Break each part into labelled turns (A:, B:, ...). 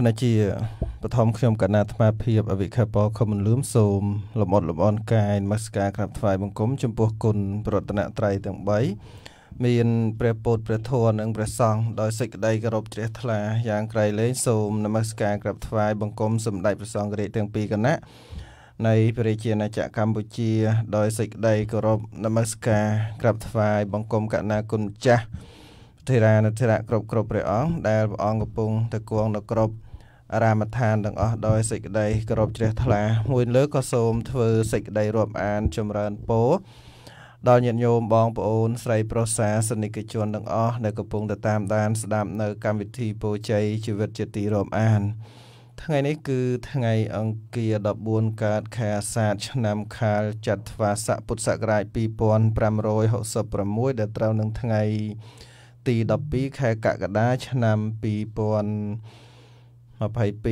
A: គណៈជាបឋមខ្ញុំកណាអាត្មាភាពអវិខបខមលឿមសូមលំអត់លំអនកាយមស្ការក្រាបថ្វាយបង្គំចំពោះគុណប្រតនត្រ័យទាំង3មានព្រះពុទ្ធព្រះធម៌និងព្រះសង្ឃដោយសេចក្តីគោរពជ្រះថ្លាយ៉ាងក្រៃលែងសូមនមស្ការក្រាបថ្វាយបង្គំសម្តេចព្រះសង្ឃរាជទាំងពីរគណៈនៃព្រះរាជាណាចក្រកម្ពុជាដោយសេចក្តីគោរពនមស្ការក្រាបថ្វាយ បង្គំកណាគុណម្ចាស់ធេរានុធេរៈគ្រប់គ្រប់ព្រះអង្គដែលព្រះអង្គកំពុងតែគង់នៅគ្រប់អារាមដ្ឋានទាំងអស់ដោយសេចក្តីគោរពជ្រះថ្លា មួយលើក៏សូមធ្វើសេចក្តីរាប់អានចម្រើនពរដល់ញាតិញោមបងប្អូនស្រីប្រុសសាសនិកជនទាំងអស់នៅកំពុងទៅតាមដានស្ដាប់នៅកម្មវិធីពរជ័យជីវិតជាទីរាប់អានថ្ងៃនេះគឺថ្ងៃអង្គារ14កើតខែអាសាឍឆ្នាំខាលចត្វាស័កពុទ្ធសករាជ2566ដែលត្រូវនឹងថ្ងៃ ទី12ខែកក្កដាឆ្នាំ2000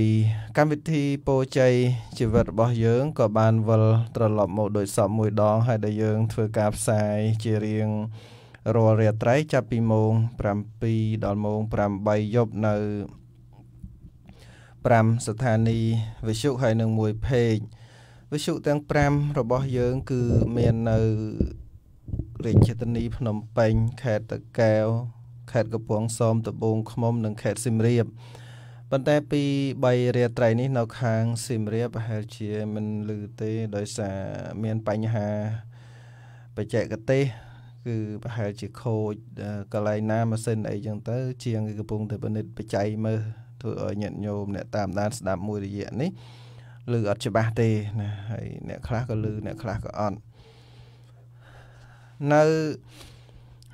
A: 22កម្មវិធីពោជ័យជីវិតរបស់យើង ក៏បានវិលត្រឡប់មកដូចសពមួយដង ហើយដែលយើង ធ្វើការផ្សាយជារៀងរាល់រាត្រីចាប់ពីម៉ោង7ដល់ម៉ោង8យប់នៅ5ស្ថានីយ៍វិទ្យុហើយនឹងមួយเพจវិទ្យុទាំង5របស់យើង គឺមាននៅរាជធានីភ្នំពេញ ខេត្តតាកែវខេត្តកំពង់សោមត្បូងឃ្មុំនិងខេត្តសៀមរាបប៉ុន្តែពី3រាត្រីនេះនៅខាងសៀមរាបប្រហែលជាមិនលឺទេដោយសារមានបញ្ហាបច្ចេកទេស គឺប្រហែលជាខូចកន្លែងណាម៉ាស៊ីនអីចឹងទៅជាងគឺកំពុងតែពិនិត្យបច្ច័យមើលធ្វើឲ្យញាតិញោមអ្នកតាមដានស្ដាប់មួយរយៈនេះឮអត់ច្បាស់ទេណាហើយអ្នកខ្លះក៏ឮអ្នកខ្លះក៏អត់នៅ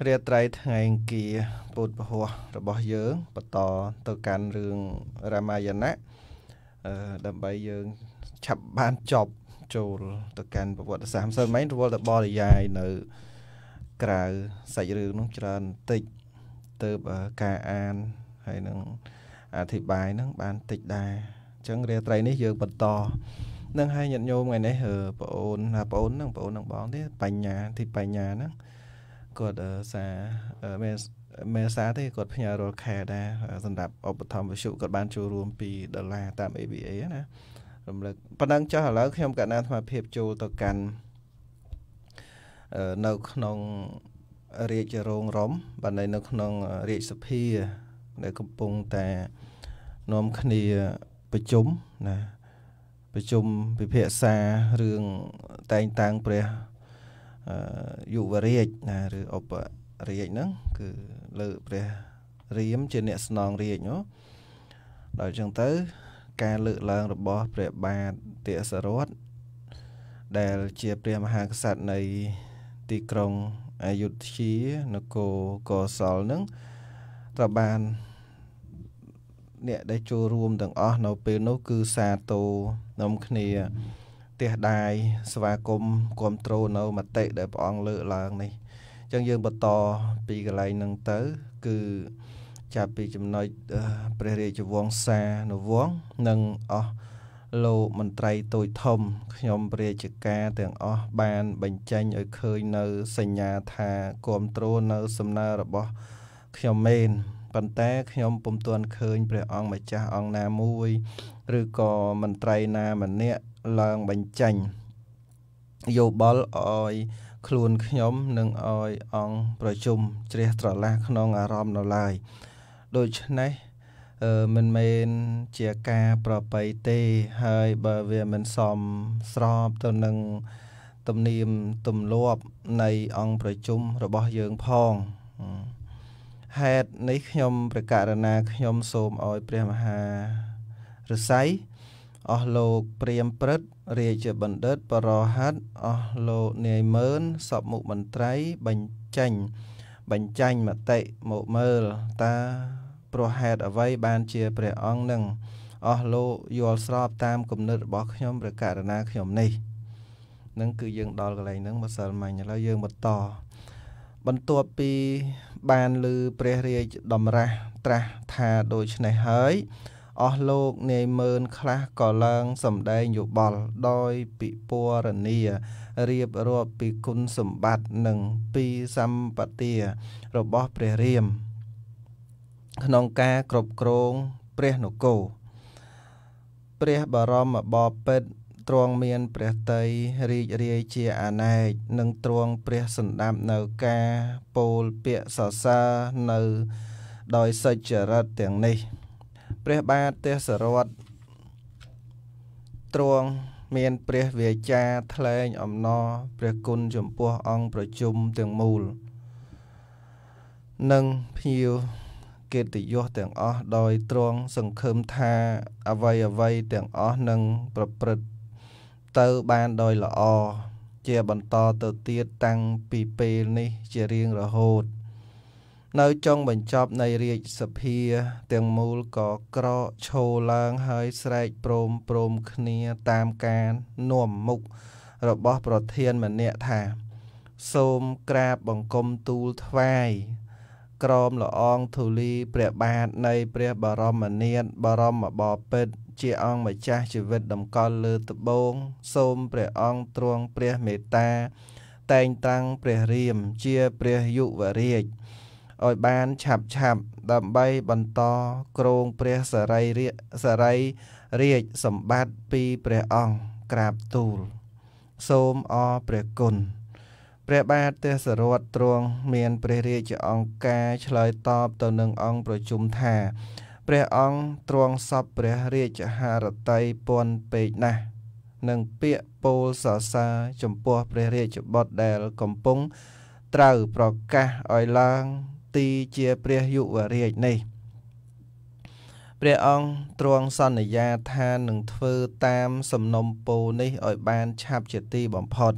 A: រាត្រីថ្ងៃអង្គារពុទ្ធពហស្សរបស់យើងបន្ត ទៅកាន់រឿងរាមាយណៈអឺដើម្បីយើងឆាប់បានចប់ចូលទៅកាន់ប្រវត្តិសាស្ត្រមិនសិនមែនរវល់តែបរិយាយនៅក្រៅសាច់រឿងនោះច្រើនតិច ទៅការអានហើយនឹងអធិប្បាយនឹងបានតិចដែរអញ្ចឹងរាត្រីនេះយើងបន្តនឹងហើយញាតិញោមថ្ងៃនេះបងអូនបងអូននឹងបងអូននឹងបងទេបញ្ញាទីបញ្ញាហ្នឹងគាត់សាមេមេសាទេគាត់ផ្ញើរាល់ខែដែរសម្រាប់ឧបត្ថម្ភវិសុគាត់បានចូលរួម2ដុល្លារតាម ABA ណារំលឹកប៉ុណ្ណឹងចុះឥឡូវខ្ញុំកណ្ណាអាត្មាភាពចូលទៅកាន់នៅក្នុងរាជរោងរំបាននៅ ក្នុងរាជសភានៅកំពុងតែនាំគ្នាប្រជុំណាប្រជុំពិភាក្សារឿងតែងតាំងព្រះយុវរាជណាឬឧបរាជហ្នឹង គឺលើព្រះរាមជាអ្នកស្នងរាជហ៎ដល់អញ្ចឹងទៅការលើកឡើងរបស់ ព្រះបាទទិសរត ដែលជាព្រះមហាក្សត្រនៃទីក្រុងអយុធ្យានគរកសលនឹងត្រូវបាន អ្នកដែលចូលរួមទាំងអស់នៅពេលនោះគឺសាទោនំគ្នាទះដាយស្វាគមន៍គ្រប់ត្រូលនៅមតិដែលព្រះអង្គលើកឡើងនេះអញ្ចឹងយើងបន្តពីកន្លែងហ្នឹងទៅ គឺចាប់ពីចំណុចព្រះរាជវង្សានុវង្សនិងអស់លោកមន្ត្រីទូចធំ ខ្ញុំព្រះរាជការទាំងអស់បាន បញ្ចេញឲ្យឃើញនៅ សញ្ញាថាគ្រប់គ្រងនៅសំណើរបស់ខ្ញុំមែនប៉ុន្តែខ្ញុំពុំទាន់ឃើញព្រះអង្គម្ចាស់អង្គណាមួយ ឬក៏មន្ត្រីណាម្នាក់ឡើងបញ្ចេញយោបល់ឲ្យ ខ្លួនខ្ញុំនិងឲ្យអង្គប្រជុំជ្រះត្រឡះក្នុងអារម្មណ៍នៅឡើយដូច្នេះមិនមែនជាការប្របីទេហើយបើវាមិនសមស្របទៅនឹងទំនៀមទម្លាប់នៃអង្គប្រជុំរបស់យើងផងហេតុនេះ ខ្ញុំប្រកាសណាខ្ញុំសូមឲ្យព្រះមហាឫស័យអស់លោកព្រាមព្រឹទ្ធរាជបណ្ឌិតបរោហັດអស់លោកនាយមើលសពមុខមន្ត្រីបញ្ចេញបញ្ចាញ់មតិមកមើលតាព្រោះហេតុអ្វីបានជា ព្រះអង្គនឹងអស់លោកយល់ស្របតាម គំនិតរបស់ខ្ញុំឬករណីខ្ញុំនេះនឹងគឺយើងដល់កន្លែងហ្នឹងបើសិលមិញឥឡូវយើងបន្តបន្ទាប់ពីបានលើព្រះរាជតម្រាស់ត្រាស់ថាដូច្នេះហើយអស់លោកនាយមើលខ្លះក៏ឡើងសម្ដែងយោបល់ដោយពិពណ៌នារៀបរាប់ពីគុណសម្បត្តិនិង ពីសម្បទារបស់ព្រះរាមក្នុងការគ្រប់គ្រងព្រះនគរព្រះបរមបបិទ្ធទ្រង់មានព្រះតីរីករាយជាអាណែកនិងទ្រង់ព្រះសន្តាប់នៅការពោលពាក្យសរសើរនៅ ដោយសច្ចរិតទាំងនេះព្រះបាទទេសរតទ្រង់មាន ព្រះវាចាថ្លែងអំណរ ព្រះគុណចំពោះអង្គប្រជុំទាំងមូលនិងភៀវកិត្តិយសទាំងអស់ដោយ ទ្រង់សង្ឃឹមថា អ្វីអ្វីទាំងអស់នឹងប្រព្រឹត្តទៅបានដោយល្អជាបន្តទៅទៀតតាំងពីពេលនេះ ជារៀងរហូត។នៅចុងបញ្ចប់នៃរាជសភា ទាំងមូលក៏ក្រកឈរឡើងហើយស្រែកព្រមព្រមគ្នាតាមការនាំមុខរបស់ប្រធានម្នាក់ថា សូមក្រាបបង្គំទូលថ្វាយក្រមละអងធូលីព្រះបាទនៃ ព្រះបរមនាថបរមបបិទ្ធជាអង្គម្ចាស់ជីវិតតម្កល់លើត្បូងសូមព្រះអង្គទ្រង់ព្រះមេត្តា តែងតាំងព្រះរាមជាព្រះយុវរាជឲ្យបានឆាប់ឆាប់ ដើម្បីបន្តគ្រងព្រះសរីរាជសរីរាជសម្បត្តិពីព្រះអង្គក្រាបទូល សូមអរព្រះគុណព្រះបាទទេសរតទ្រង់មាន ព្រះរាជអង្គការឆ្លើយតបទៅនឹងអង្គប្រជុំថាព្រះអង្គទ្រង់សពព្រះរាជហារតីពន់ពេកណាស់និងពាក្យពោលសរសើរចំពោះព្រះរាជបុត្រដែលកំពុង ត្រូវប្រកាសឲ្យឡើងទីជាព្រះយុវរាជនេះ ព្រះអង្គទ្រង់សន្យាថានឹងធ្វើតាមសំណុំពរនេះឲ្យបានឆាប់ជាទីបំផុត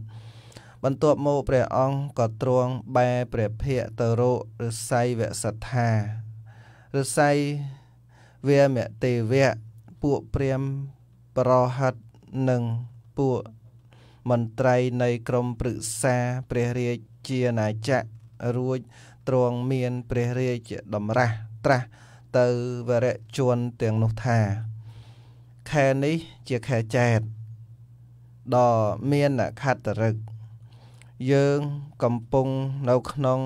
A: បន្ទាប់មកព្រះអង្គក៏ទ្រង់បែរព្រះភិក្ខទៅរកឫសីវសត្ថាឫសីវមទេវៈពួកព្រាមប្រហិតនិងពួកមន្ត្រីនៃក្រមព្រឹក្សាព្រះរាជាណាចក្ររួចទ្រង់មានព្រះរាជតម្រាស់ត្រាស់ទៅវរជនទាំងនោះថា ខែនេះជាខែចែកដ៏មានអខតរឹកយើងកំពុងនៅក្នុង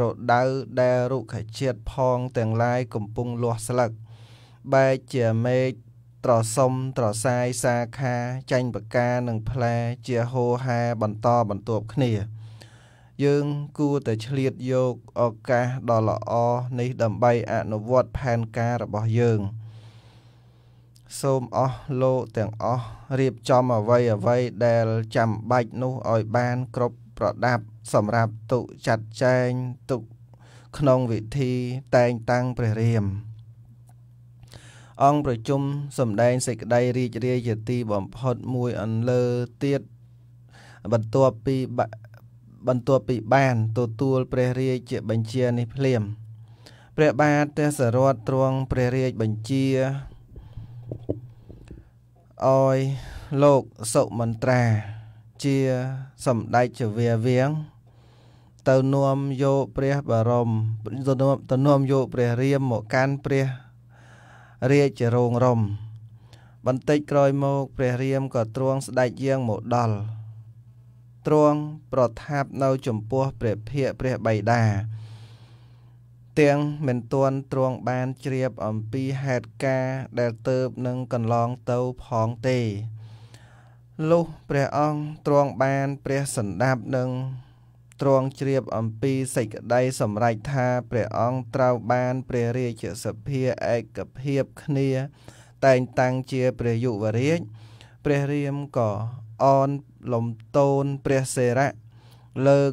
A: រដូវដែលរុក្ខជាតិផងទាំងឡាយកំពុងលាស់ស្លឹកបែកជាមេឃត្រសុំត្រសាយសាខាចាញ់បកានិងផ្លែជាហូហែបន្តបន្ទាប់គ្នាយើងគួរតែឆ្លៀតយកឱកាសដ៏ល្អនេះដើម្បីអនុវត្តផែនការរបស់យើង សូមអស់លោកទាំងអស់រៀបចំអ្វីអ្វីដែល ចាំបាច់នោះឲ្យបានគ្រប់ប្រដាប់ សម្រាប់ទុចាត់ចែងទុក្នុងវិធីតែងតាំងព្រះរាម អង្គប្រជុំសម្ដែងសេចក្តីរីករាយជាទីបំផុតមួយអន្លើទៀតបន្ទាប់ពីបន្ទាប់ពីបានទទួល ព្រះរាជជាបញ្ជានេះភ្លាមព្រះបាទទេសរតទ្រង់ព្រះរាជបញ្ជាអយលោកសុមន្ត្រា ជាសម្ដេចជវាវៀងទៅនាំយកព្រះបរមទៅនាំទៅនាំយកព្រះរាមមកកាន់ព្រះរាជរោងរំបន្តិចក្រោយមកព្រះរាមក៏ទ្រង់ស្ដេចយាងមកដល់ទ្រង់ប្រថាប់នៅចំពោះ ព្រះភិយព្រះបិតាទាំងមិនទាន់ទ្រង់បានជ្រាបអំពីហេតុការណ៍ដែលទៅនឹងកន្លងទៅផងទេលុះព្រះអង្គទ្រង់បានព្រះសន្តាប់នឹងទ្រង់ជ្រាបអំពីសេចក្តីសម្រេចថា ព្រះអង្គត្រូវបាន ព្រះរាជសភាឯកភាពគ្នា តែងតាំងជាព្រះយុវរាជព្រះរាមក៏អនលំតូនព្រះសេរៈលើក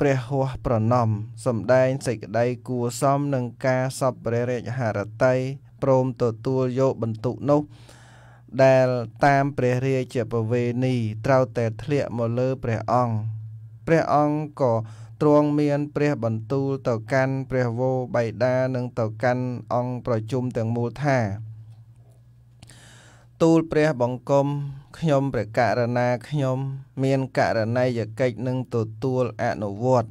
A: ព្រះហោះប្រណំសំដែង សេចក្តី គួសមនឹងការសពព្រះរាជហរតីព្រមទទួលយកបន្ទុកនោះ ដែលតាមព្រះរាជាប្រវេណីត្រូវតែធ្លាក់មកលើព្រះអង្គព្រះអង្គក៏ទ្រង់មាន ព្រះបន្ទូលទៅកាន់ព្រះវរបៃតានិងទៅកាន់អង្គប្រជុំទាំងមូលថាទូលព្រះបង្គំខ្ញុំព្រះករណាខ្ញុំ មានករណីយកិច្ចនឹងទទួលអនុវត្ត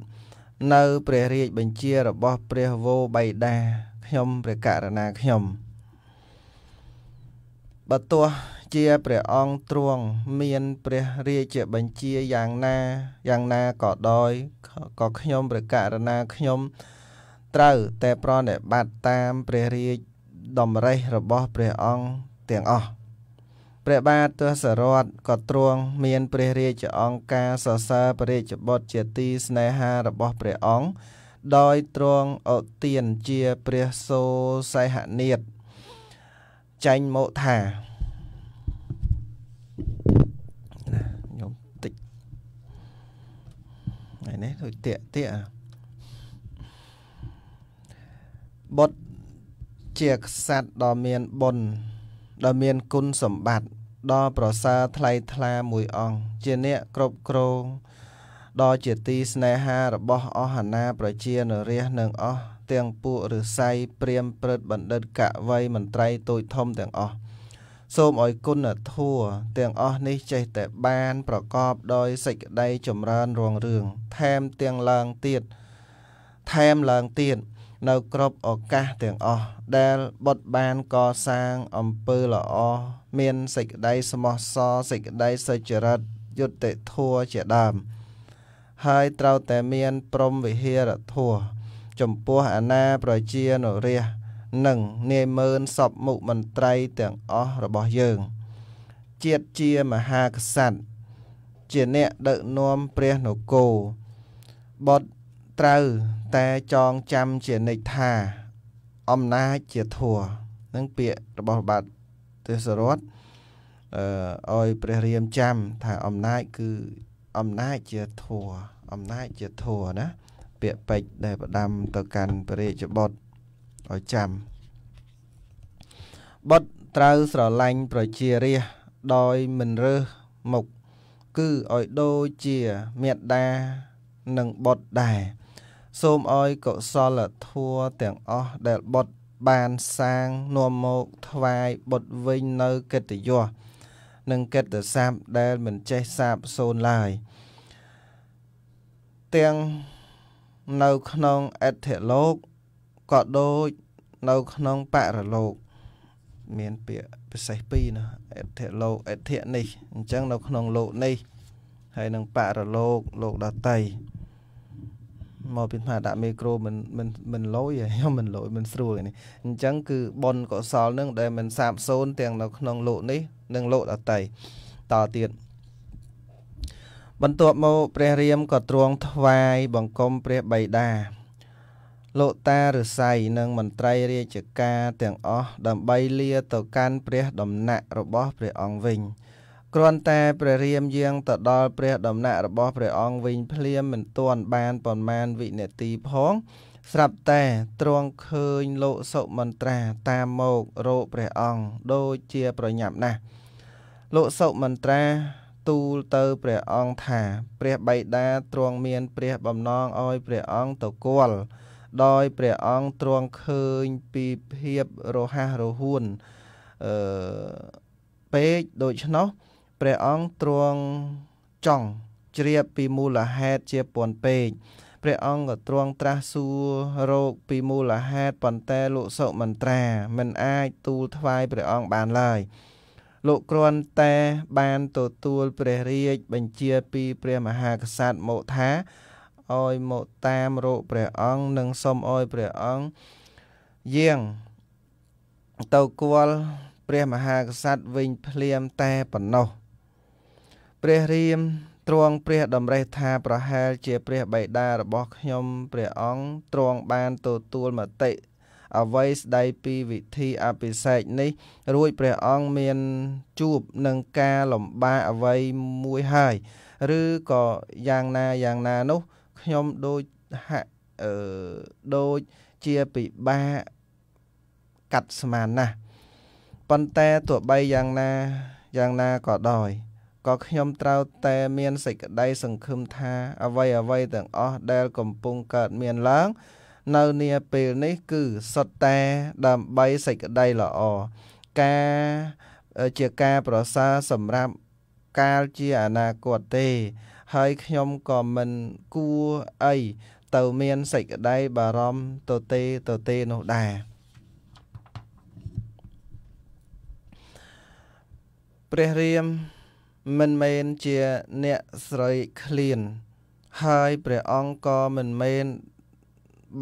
A: នៅ ព្រះរាជបញ្ជារបស់ ព្រះវរបិតាខ្ញុំព្រះករណាខ្ញុំបទោះជាព្រះអង្គទ្រង់មាន ព្រះរាជបញ្ជាយ៉ាងណាយ៉ាងណាក៏ដោយក៏ខ្ញុំព្រះករណាខ្ញុំ ត្រូវតែប្រណិប័តតាម ព្រះរាជតម្រេះរបស់ ព្រះអង្គទាំងអស់ព្រះបាទទសរថក៏ទ្រង់មានព្រះរាជអង្គការសរសើរព្រះរាជបុត្រជាទីស្នេហារបស់ព្រះអង្គដោយទ្រង់អទានជាព្រះសូសៃហនាតចាញ់មកថាខ្ញុំតិចថ្ងៃនេះដូចតាកតាកបុត្រជាក្សត្រដ៏មានបុណ្យដ៏មានគុណសម្បត្តិដ៏ប្រសើរថ្លៃថ្លាមួយអង្គជាអ្នកគ្រប់គ្រងដ៏ជាទីស្នេហារបស់អស់អាណាប្រជានរាជនិងអស់ទាំងពួកឫស័យព្រាមព្រឹត្តបណ្ឌិតកវីមន្ត្រីទូចធំទាំងអស់សូមឲ្យគុណធัวទាំងអស់នេះចេះតែបាន ប្រកបដោយសេចក្តីចម្រើនរុងរឿងថែមទាំងឡើងទៀតថែមឡើងទៀតនៅគ្រប់ឱកាសទាំងអស់ដែលបុត្របានកសាងអំពើល្អមានសេចក្តីស្មោះសរសេចក្តីសុចរិតយុត្តិធម៌ជាដើមហើយត្រូវតែមានព្រមវិហារធម៌ចំពោះអាណាប្រជានុរាស្ត្រនិង នាយមើលសពមុខមន្ត្រីទាំងអស់របស់យើង ជាតិជាមហាក្សត្រជាអ្នកដឹកនាំព្រះនគរបុត្រត្រូវតែចងចាំជានិច្ចថា អំណាចជាធัวនឹងពាក្យរបស់បាទទេសរតអឺឲ្យព្រះរាមចាំថាអំណាចគឺអំណាចជាធัวអំណាចជាធัวណា ពាក្យពេចដែលផ្ដាំទៅកាន់ព្រះរាជបុត្រឲ្យចាំ បុត្រត្រូវស្រឡាញ់ប្រជារាស្ត្រដោយមិនរើសមុខគឺឲ្យដូចជាមេត្តានិងបុត្រដែរសូមឲ្យកុសលធម៌ទាំងអស់ដែលបុត្របានសាងនាំមកថ្វាយបុត្រវិញនៅកិត្តិយសនិងកិត្តិស័ព្ទដែលមិនចេះសាបសូន្យឡើយទាំងនៅក្នុងអធិលោកក៏ដូចនៅក្នុងបរលោក មានពាក្យពិសេសពីរណាអធិលោកអធិនេះអញ្ចឹងនៅក្នុងលោកនេះ ហើយនឹងបរលោកលោកដតីមកពីថាដាក់មីក្រូមិនមិនមិនលយខ្ញុំមិនលយមិនស្រួលនេះអញ្ចឹងគឺប៉ុនកុសលនឹងដែលមិនសាបសូន្យទាំងនៅក្នុងលោកនេះនិងលោកដតីតទៀតបន្ទាប់មកព្រះរាមក៏ទ្រង់ថ្វាយ បង្គំព្រះបិតាលោកតាឫស័យនិងមន្ត្រីរាជការ ទាំងអស់ដើម្បីលា ទៅកាន់ព្រះដំណាក់របស់ព្រះអង្គវិញគ្រាន់តែព្រះរាមយាងទៅដល់ព្រះដំណាក់របស់ព្រះអង្គវិញភ្លាមមិនទាន់បានប៉ុន្មានវិនាទីផងស្រាប់តែទ្រង់ឃើញលោកសុមន្ត្រាតាមមករកព្រះអង្គដូចជាប្រញាប់ណាស់លោកសុមន្ត្រាទូលទៅព្រះអង្គថាព្រះបិតាទ្រង់មានព្រះបំណងឲ្យព្រះអង្គទៅគល់ដោយព្រះអង្គទ្រង់ឃើញពីភាពរហ័សរហួនអឺពេកដូច្នោះព្រះអង្គទ្រង់ចង់ជ្រាបពីមូលហេតុជាពន់ពេកព្រះអង្គក៏ទ្រង់ត្រាស់សួររោគពីមូលហេតុប៉ុន្តែលោកសុមន្ត្រា មិនអាចទូលថ្វាយព្រះអង្គបានឡើយ លោកគ្រាន់តែបានទទួលព្រះរាជបញ្ជាពីព្រះមហាក្សត្រមកថាអោយមកតាមរោគព្រះអង្គនិងសុំអោយព្រះអង្គយាង ទៅគាល់ព្រះមហាក្សត្រវិញភ្លាមតែប៉ុណ្ណោះ។ព្រះរាមទ្រង់ព្រះតម្រេះថាប្រហែលជាព្រះបិតារបស់ខ្ញុំ ព្រះអង្គទ្រង់បានទទួលមតិអ្វីស្ដីពីវិធីអភិសេកនេះ រួចព្រះអង្គមានជួបនឹងការលំបាកអ្វីមួយហើយ ឬក៏យ៉ាងណាយ៉ាងណានោះខ្ញុំដូចហាក់អឺដូចជាពិបាកកាត់ស្មានណាស់ប៉ុន្តែទោះបីយ៉ាងណាយ៉ាងណាក៏ដោយក៏ខ្ញុំត្រូវតែមានសេចក្តីសង្ឃឹមថា អ្វី អ្វីទាំងអស់ដែលកំពុងកើតមានឡើង នៅនាពេលនេះគឺសុទ្ធតែដើម្បីសេចក្តីល្អការជាការប្រសើរសម្រាប់កាលជាអនាគតទេ ហើយខ្ញុំក៏មិនគួរអីទៅមានសេចក្តីបារម្ភទៅទេទៅទេនោះដែរព្រះរាមមិនមែនជាអ្នកស្រីឃ្លានហើយព្រះអង្គក៏មិនមែន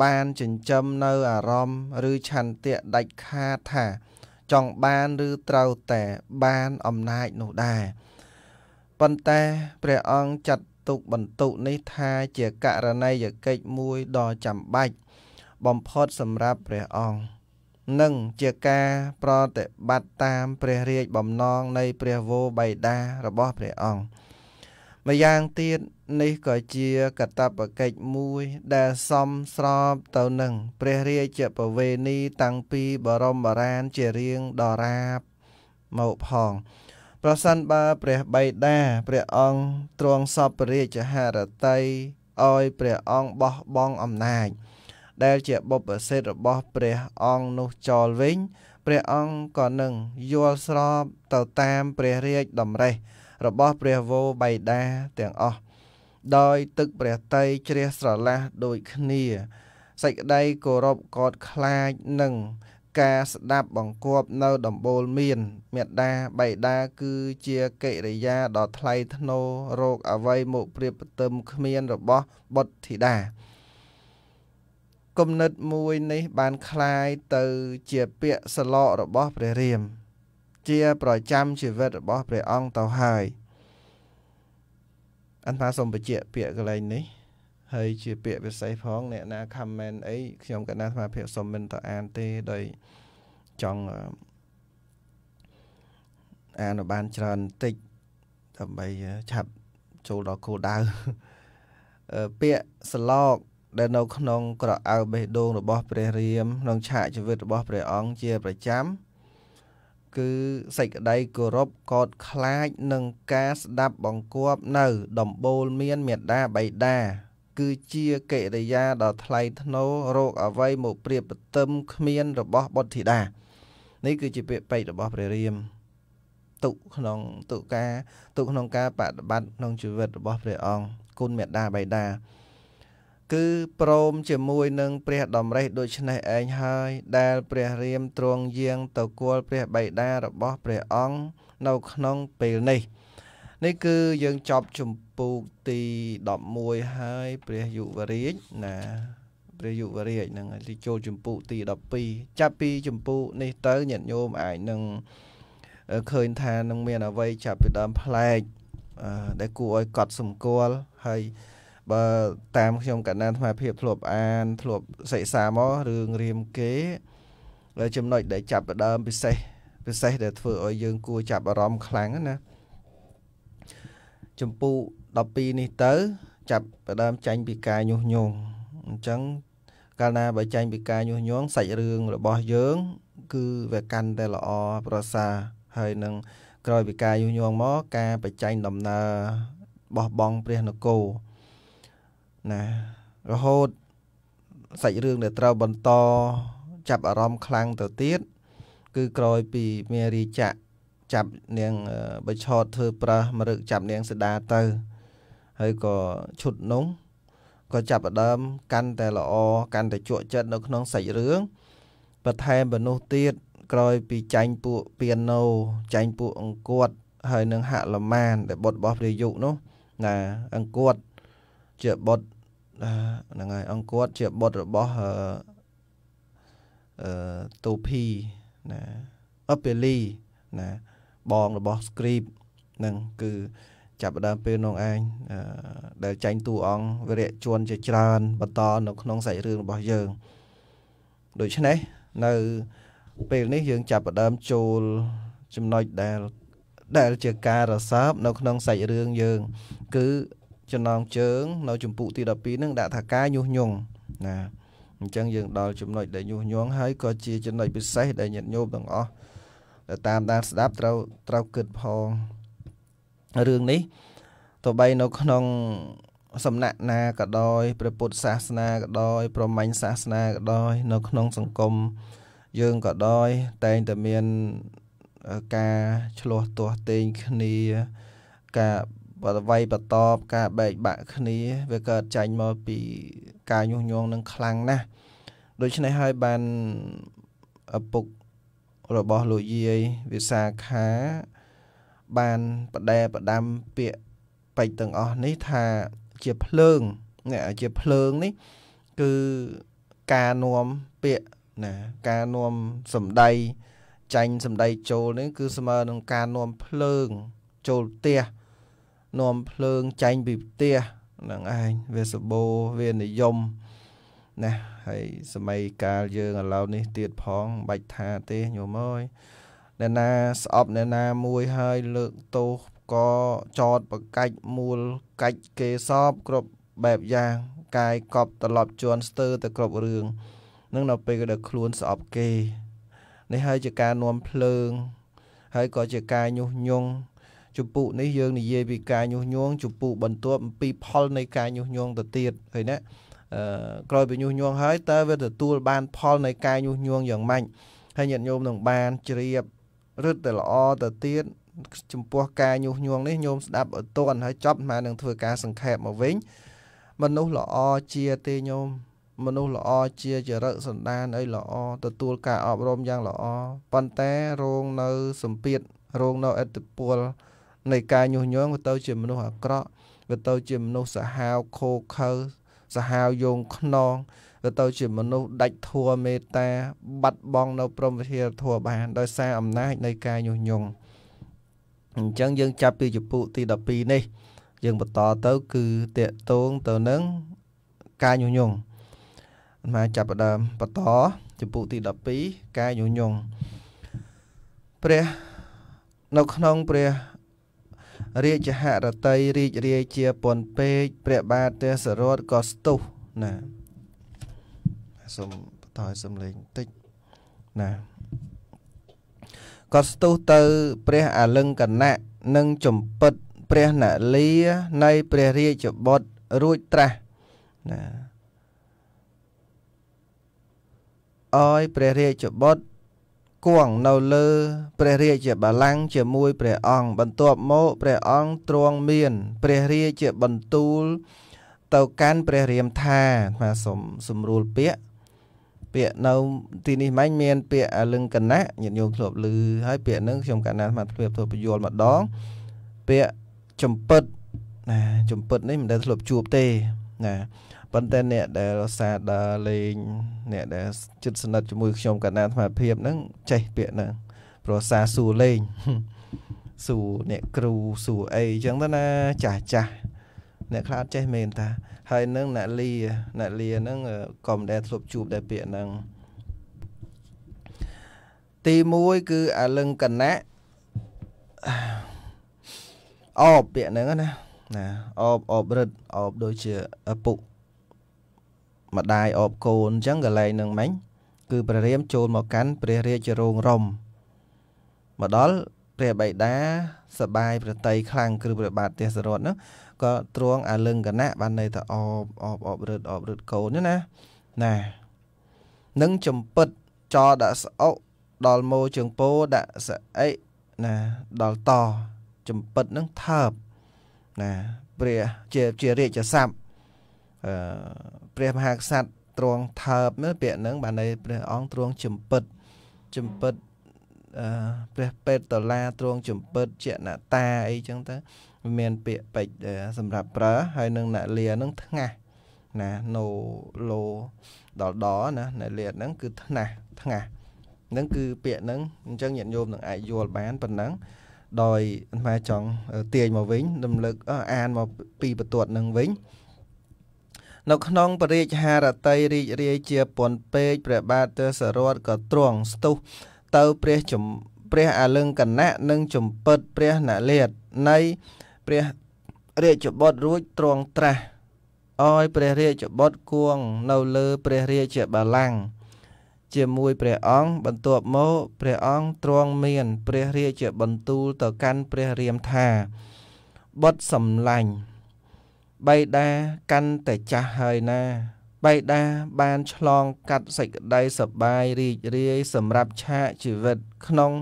A: បានចិញ្ចឹមនៅអារម្មណ៍ឬឆន្ទៈដាច់ខាតថា ចង់បានឬត្រូវតែបានអំណាចនោះដែរប៉ុន្តែ ព្រះអង្គចាត់ទុកបន្ទុកនេះថាជាករណីយកិច្ចមួយដ៏ចាំបាច់បំផុតសម្រាប់ព្រះអង្គនិងជាការប្រតិបត្តិតាមព្រះរាជបំណងនៃព្រះវរបិតារបស់ព្រះអង្គម្យ៉ាងទៀតនេះក៏ជាកតបកិច្ចមួយដែលសមស្របទៅនឹងព្រះរាជបវេណីតាំងពីបរមរានជារៀងដរាបមកផង ប្រសិនបើព្រះបិតាព្រះអង្គទ្រង់សពរាជហឫទ័យឲ្យព្រះអង្គបោះបង់អំណាចដែលជាបុព្វសិទ្ធិរបស់ព្រះអង្គនោះចោលវិញ ព្រះអង្គក៏នឹងយល់ស្របទៅតាមព្រះរាជតម្រេះរបស់ព្រះវរបិតាទាំងអស់ដោយទឹកព្រះតីជ្រះស្រឡះដូចគ្នាសេចក្តីគោរពកោតខ្លាចនឹងការស្ដាប់បង្គាប់នៅដំបូលមានមេត្តាបៃតាគឺជាកិរិយាដ៏ថ្លៃថ្នូររោគអវ័យមកព្រៀបផ្ទឹមគ្មានរបស់បុត្រធីតាគំនិតមួយនេះបានคล้ายទៅជាពាក្យសឡករបស់ព្រះរាម ជាប្រចាំជីវិតរបស់ព្រះអង្គទៅហើយអន្តរសម្បជាពាក្យកន្លែងនេះ ហើយជាពាក្យពិសេសផងអ្នកណា comment អីខ្ញុំកណាស់ថាភាពសុំមិនទៅអានទេដោយចង់អានបានច្រើនបន្តិចដើម្បីឆាប់ចូលដល់គោលដៅពាក្យស្លោកដែលនៅ ក្នុង ក្រអៅបេះដូងរបស់ព្រះរាមក្នុងឆាកជីវិតរបស់ព្រះអង្គជាប្រចាំគឺសេចក្តីគោរពកោតខ្លាចនឹងការស្ដាប់បង្គាប់នៅ ដំបូលមានមេដាបៃតាគឺជាកិរិយាដ៏ថ្លៃថ្នូររោគអវ័យមកព្រៀបផ្ទឹមគ្មានរបស់បុត្រធីតានេះគឺជាពាក្យពេចន៍របស់ ព្រះរាមទុក្នុងទុការទុក្នុងការបប្រតិបត្តិក្នុងជីវិតរបស់ព្រះអង្គគុណមេដាបៃតាគឺព្រមជាមួយនឹងព្រះតម្រេះដូច្នេះឯងហើយ ដែល ព្រះរាមទ្រង់យាង ទៅគល់ព្រះបិតារបស់ព្រះអង្គនៅក្នុងពេលនេះនេះគឺយើងចប់ជំពូកទី11ហើយ ព្រះយុវរាជណា ព្រះយុវរាជនឹងទីចូលជំពូកទី12ចាប់ពីជំពូកនេះទៅញាតិញោមអាចនឹងឃើញថានឹងមានអ្វីចាប់ពីដើមផ្លែកដែលគួរឲ្យកត់សម្គាល់ហើយបើតាមខ្ញុំកណ្ដាលអាត្មាភាពធ្លាប់អានធ្លាប់សិក្សាមករឿងរៀមគេចំណុចដែលចាប់ដើមពិសេសពិសេសដែលធ្វើឲ្យយើងគួរចាប់អារម្មណ៍ខ្លាំងណាចម្ពោះ12នេះទៅចាប់ដើមចាញ់ពីការញុះញង់អញ្ចឹង កាលណាបើចាញ់ពីការញុះញង់សាច់រឿងរបស់យើង គឺវាកាន់តែល្អប្រសើរហើយនឹងក្រោយពីការញុះញង់មកការប្រចាញ់ដំណើរបោះបង់ព្រះនគរណារហូតសាច់រឿងដែលត្រូវបន្តចាប់អារម្មណ៍ខ្លាំងទៅទៀត គឺក្រោយពីមេរីចាក់ចាប់នាងបិឆោតធ្វើប្រើមរឹកចាប់នាងសដាទៅហើយក៏ឈុតនោះក៏ចាប់ដើមកាន់តែល្អកាន់តែជក់ចិត្តនៅ ក្នុងសាច់រឿងបន្ថែមមនុស្សទៀតក្រោយពីចាញ់ពួកពៀណូចាញ់ពួកអង្គត់ហើយនឹងហលម៉ានដែលបុតរបស់ព្រះយុគនោះណាអង្គត់ជាបុត្រហ្នឹងហើយអង្គតជាបុត្ររបស់អឺតូភីណាអពេលីណាបងរបស់ script នឹងគឺចាប់ដើមពេលនងឯងដែល ចាញ់តួអង្គវរៈជួនជាច្រើនបន្តនៅ ក្នុងសាច់រឿងរបស់យើងដូច្នេះនៅពេលនេះយើងចាប់ដើមចូល ចំណុចដែលដែលជាការរសើបនៅក្នុងសាច់រឿងយើង គឺចំណងជើងនៅចម្ពោះទី12ហ្នឹងដាក់ថាការញុះញង់ណាអញ្ចឹងយើងដល់ចំណុចដែលញុះញង់ហើយក៏ជាចំណុចពិសេសដែលញាតិញោមទាំងអស់ដែលតាមដានស្ដាប់ត្រូវត្រូវគិតផងរឿងនេះទោះបីនៅក្នុងសំណាក់ណាក៏ដោយព្រះពុទ្ធសាសនាក៏ដោយ ប្រមាញ់សាសនាក៏ដោយនៅក្នុង សង្គមយើងក៏ដោយ តែងតែមានការឆ្លោះទាស់ទែងគ្នាការបើអ្វីបន្តការបែកបាក់គ្នា វាកើតចាញ់មកពីការញុះញង់នឹងខ្លាំងណាស់ដូច្នេះហើយបានឪពុករបស់លោកយាយវិសាខា បានបដែបដាំពាក្យបែកទាំងអស់នេះថាជាភ្លើងនេះជាភ្លើងនេះគឺការនំពាក្យណាការនំសំដីចាញ់សំដីចូលនេះគឺស្មើនឹងការនំភ្លើងចូលផ្ទះនាំភ្លើងចែងពីផ្ទះនឹងឯងវាសបោវានិយមណាហើយសម័យកាលយើងឥឡូវនេះទៀតផងបាច់ថាទេញោមអើយអ្នកណាស្អប់អ្នកណាមួយហើយលើកទោសក៏ចតបកាច់មូលកាច់គេសອບគ្រប់បែបយ៉ាង កាយកប់ត្រឡប់ជន់ស្ទើរទៅគ្រប់រឿងនឹងនៅពេលដែលខ្លួនស្អប់គេ នេះហើយជាការនាំភ្លើង ហើយក៏ជាការញុះញង់ជំពូកនេះយើងនិយាយពីការញុះញង់ជំពូកបន្ទាប់អំពីផលនៃការញុះញង់ទៅទៀតឃើញណាអឺក្រោយពីញុះញង់ហើយតើវាទទួល បាន ផលនៃការញុះញង់យ៉ាងម៉េចហើយញាតិញោមនឹងបានជ្រាបរឹតតែល្អទៅទៀតចំពោះការញុះញង់នេះញោមស្ដាប់ឲ្យតន់ហើយចប់មកនឹងធ្វើការសង្ខេបមកវិញមនុស្សល្អជាទេញោមមនុស្សល្អជាចរិតសន្តានអីល្អទទួលការអប់រំយ៉ាងល្អប៉ុន្តែរងនៅសម្ពាធរងនៅឥទ្ធិពលនៃការញុះញង់វាទៅជាមនុស្សអាក្រក់វាទៅជាមនុស្សសាហាវខូខើសាហាវយងខ្នងវាទៅជាមនុស្សដាច់ធัวមេត្តាបាត់បង់នៅព្រមវិធានធัวបាន ដោយសារអំណាចនៃការញុះញង់អញ្ចឹងយើងចាប់ពីចំពុទី12នេះ យើងបន្តទៅគឺតកតងទៅនឹងការញុះញង់មកចាប់ផ្ដើមបន្តចំពុទី12ការញុះញង់ព្រះនៅក្នុងព្រះរាជហរតីរាជរាយជាពនពេកព្រះបាទទេសរតក៏ស្ទុះណាសូមបន្តឲ្យសំលេងបន្តិចណាក៏ស្ទុះទៅព្រះអលង្កណៈនិងចម្ពិតព្រះនលានៃ ព្រះរាជបុត្ររួចត្រាស់ណាអោយព្រះរាជបុត្រគង់នៅលើ ព្រះរាជបល្ល័ង្កជាមួយព្រះអង្គបន្ទាប់មកព្រះអង្គទ្រង់មានព្រះរាជបន្ទូលទៅកាន់ព្រះរាមថាថាសូមសម្រួលពាក្យពាក្យនៅទីនេះមិញមានពាក្យអលឹងកណៈញាតិញោមធ្លាប់ឮហើយពាក្យហ្នឹងខ្ញុំកណាអាត្មាធ្លាប់ធ្វើបញ្យលម្ដងពាក្យចំពិតណាចំពិតនេះមិនដែលធ្លាប់ជួបទេណាប៉ុន្តែអ្នកដែលសាដើរលេងអ្នកដែលជិតស្និទ្ធជាមួយខ្ញុំកណ្ដាលអាត្មាភាពហ្នឹងចេះពាក្យហ្នឹងព្រោះសាសួរលេងសួរអ្នកគ្រូសួរអីអញ្ចឹងទៅណាចាស់ចាស់អ្នកខ្លះចេះមែនតាហើយនឹងអ្នកលីអ្នកលីហ្នឹងក៏មិនដែលធ្លាប់ជួបដែរពាក្យហ្នឹងទី1គឺអលង្កណៈអបពាក្យហ្នឹងណាណាអបអបរិទ្ធអបដូចជាឪពុកម្ដាយអបកូនអញ្ចឹងកន្លែងនឹងមិញគឺព្រះរាមចូលមកកាន់ព្រះរាជរោងរំមកដល់ព្រះបិតាសបាយប្រតីខ្លាំងគឺព្រះបាទទេសរតនោះក៏ទ្រង់អាលឹងកណៈបានន័យថាអបអបអបរឹតអបរឹតកូនណាណានឹងចំពិតចោដាក់ស្អុកដល់ម៉ូជើងពោដាក់ស្អិណាដល់តចំពិតនឹងថើបណាព្រះជាជារាជស័ព្ទព្រះមហាក្សត្រទ្រង់ថើបមើលពាក្យហ្នឹងបានន័យព្រះអង្គទ្រង់ចម្ពិតចម្ពិតព្រះពេទ្យតឡាទ្រង់ចម្ពិតជណតាអីចឹងទៅមានពាក្យពេចសម្រាប់ប្រើហើយនឹងអ្នកលានឹងថ្ងាស់ណាណូឡូដល់ដល់ណាអ្នកលាហ្នឹងគឺថ្ងាស់ថ្ងាស់ហ្នឹងគឺពាក្យហ្នឹងអញ្ចឹងញាតិញោមនឹងអាចយល់បានប៉ុណ្ណឹងដោយអាត្មាចង់ទាញមកវិញរំលឹកអានមកពីបន្ទាត់នឹងវិញនៅក្នុងបរិយាហារតីរីករាយជាពន់ពេកព្រះបាទទសរតក៏ទ្រង់ស្ទុះទៅព្រះចំព្រះអលង្កណៈនិងចំពិតព្រះនលាតនៃព្រះរាជបុត្ររួចទ្រង់ត្រាស់ឲ្យព្រះរាជបុត្រគួងនៅលើព្រះរាជបល្ល័ង្កជាមួយព្រះអង្គបន្ទាប់មកព្រះអង្គទ្រង់មានព្រះរាជបន្ទូលទៅកាន់ព្រះរាមថាបុត្រសម្លាញ់បៃតាកាន់តែចាស់ហើយណាបៃតាបានឆ្លងកាត់សេចក្តីសប្បាយរីករាយសម្រាប់ឆាកជីវិតក្នុង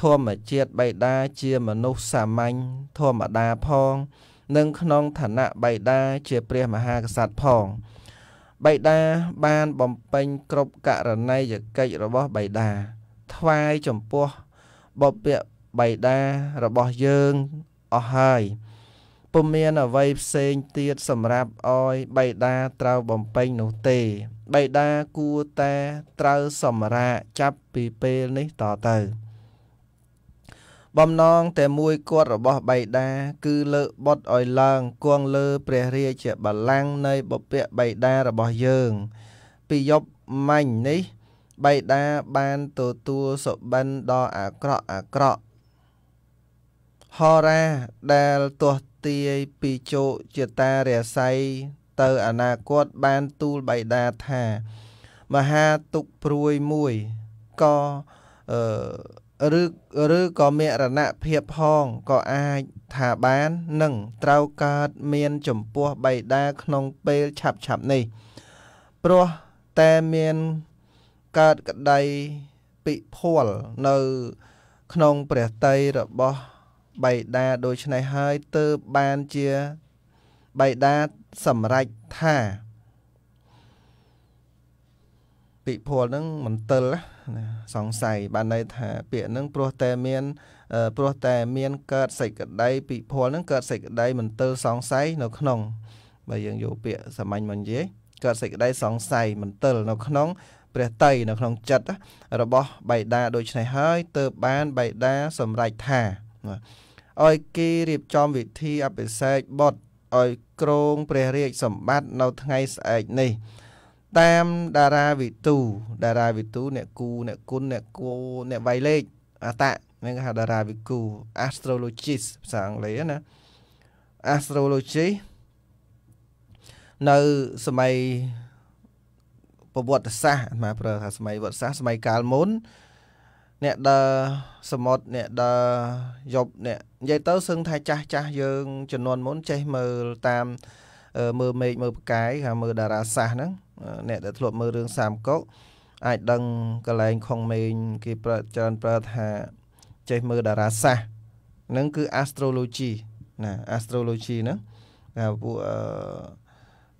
A: ធម្មជាតិបៃតាជាមនុស្សសាមញ្ញធម្មតាផង និងក្នុងឋានៈបៃតាជាព្រះមហាក្សត្រផងបៃតាបានបំពេញគ្រប់ករណីយកិច្ចរបស់បៃតាថ្វាយចំពោះបព្វបៃតារបស់យើងអស់ហើយពុំមានអ្វីផ្សេងទៀតសម្រាប់អោយបៃតាត្រូវបំពេញនោះទេបៃតាគួរតែត្រូវសម្រាកចាប់ពីពេលនេះតទៅ បំណងតែមួយគាត់របស់បៃតាគឺលើកបុតឲ្យឡើងគង់លើ ព្រះរាជាបល្ល័ង្កនៃបព្វបៃតារបស់យើង ពីយប់មាញ់នេះបៃតាបានទទួលសុបិនដ៏អាក្រក់អាក្រក់ហរាដែលទាស់ទាយពីជោគជាតារាស័យទៅអនាគតបានទូលបៃតាថា មហាទុកព្រួយមួយក៏អឺឬឬក៏មានរណភាពផងក៏អាចថាបាននឹងត្រូវកើតមាន ចំពោះបៃតាក្នុងពេលឆាប់ឆាប់នេះព្រោះតែមានកើតក្តីពិភលនៅ ក្នុងព្រះតីរបស់បៃតាដូច្នេះហើយទើបបានជាបៃតាសម្រេចថាិពលហ្នឹងមន្ទិលសង្ស័យបានន័យថាពាក្យហ្នឹងព្រោះតែមានព្រោះតែមានកើតសេចក្តីពិពលហ្នឹងកើតសេចក្តីមន្ទិលសង្ស័យនៅក្នុង បើយើងយកពាក្យសាមញ្ញមកនិយាយកើតសេចក្តីសង្ស័យមន្ទិលនៅក្នុងព្រះតី នៅក្នុងចិត្តរបស់បៃតាដូច្នេះហើយទើបបានបៃតាសម្រេចថាឲ្យគេរៀបចំវិធីអភិសេកបុត្រឲ្យគ្រងព្រះរាជសម្បត្តិនៅថ្ងៃស្អែកនេះតាមតារាវិទូតារាវិទូអ្នកគូអ្នកគុណអ្នកគូអ្នកវៃលេខអតៈហ្នឹងគេហៅតារាវិគូ astrologist ភាសាអង់គ្លេសណា astrology នៅសម័យប្រវត្តិសាស្ត្រអាត្មាប្រើថាសម័យវត្តសាស្ត្រសម័យកាលមុនអ្នកដើរសមុទ្រអ្នកដើរយប់អ្នកនិយាយទៅសឹងថាចាស់ចាស់យើងជំនាន់មុនចេះមើលតាមមើលមេឃមើលផ្កាយហៅមើលតារាសាស្ត្រហ្នឹងអ្នកដែលធ្លាប់មើលរឿងសាមកុកអាចដឹងកលែងខុងមេឃគេប្រើច្រើនប្រើថាចេះមើលតារាសាស្ត្រហ្នឹងគឺ astrology ណា astrology ហ្នឹងពួក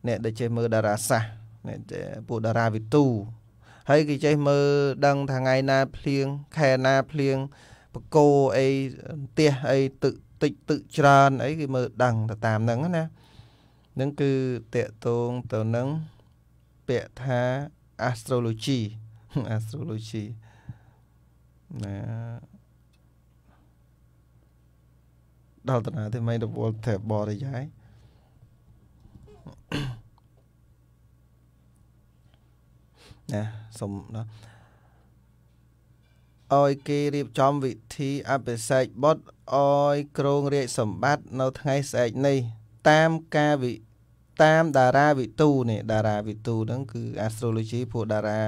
A: អ្នកដែលចេះមើលតារាសាស្ត្រអ្នកពួកតារាវិទូហើយគេចេះមើលដឹងថាថ្ងៃណា ភ្លៀងខែណាភ្លៀងបកោអីទៀះអីទឹកតិចទឹកច្រើនអីគេមើលដឹងទៅតាមហ្នឹងណានឹងគឺតកតងទៅនឹងពាក្យថា astrology astrology ណាដល់តាទេមិនរវល់តែបរិយាយ Thank you. ណាសុំដល់ឲ្យគេរៀបចំវិធីអភិសេកបុត្រឲ្យគ្រងរាជសម្បត្តិនៅថ្ងៃស្អែកនេះ តាមការវិតាមតារាវិទូនេះតារាវិទូហ្នឹងគឺ astrology ពួកតារា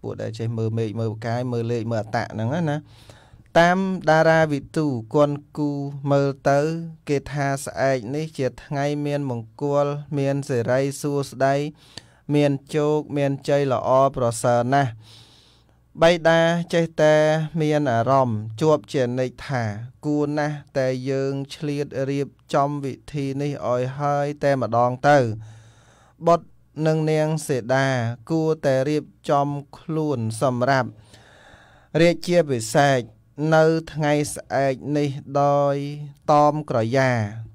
A: ពួកដែលចេះមើលមេឃមើលផ្កាយមើលលេខមើលអតៈហ្នឹងណាតាមតារាវិទូគន់គូមើលទៅ គេថាស្អែកនេះ ជាថ្ងៃមាន មង្គលមានសេរីសួស្ដីមានជោគមានជ័យល្អប្រសើរណាស់បៃតាចេះតែមានអារម្មណ៍ជាប់ជានិច្ចថាគួរណាស់តែយើងឆ្លៀតរៀបចំវិធីនេះឲ្យហើយតែម្ដងទៅ បុតនិងនាងសេដាគួរតែរៀបចំខ្លួនសម្រាប់រាជាពិសេសនៅថ្ងៃស្អែកនេះដោយតอมក្រយ៉ា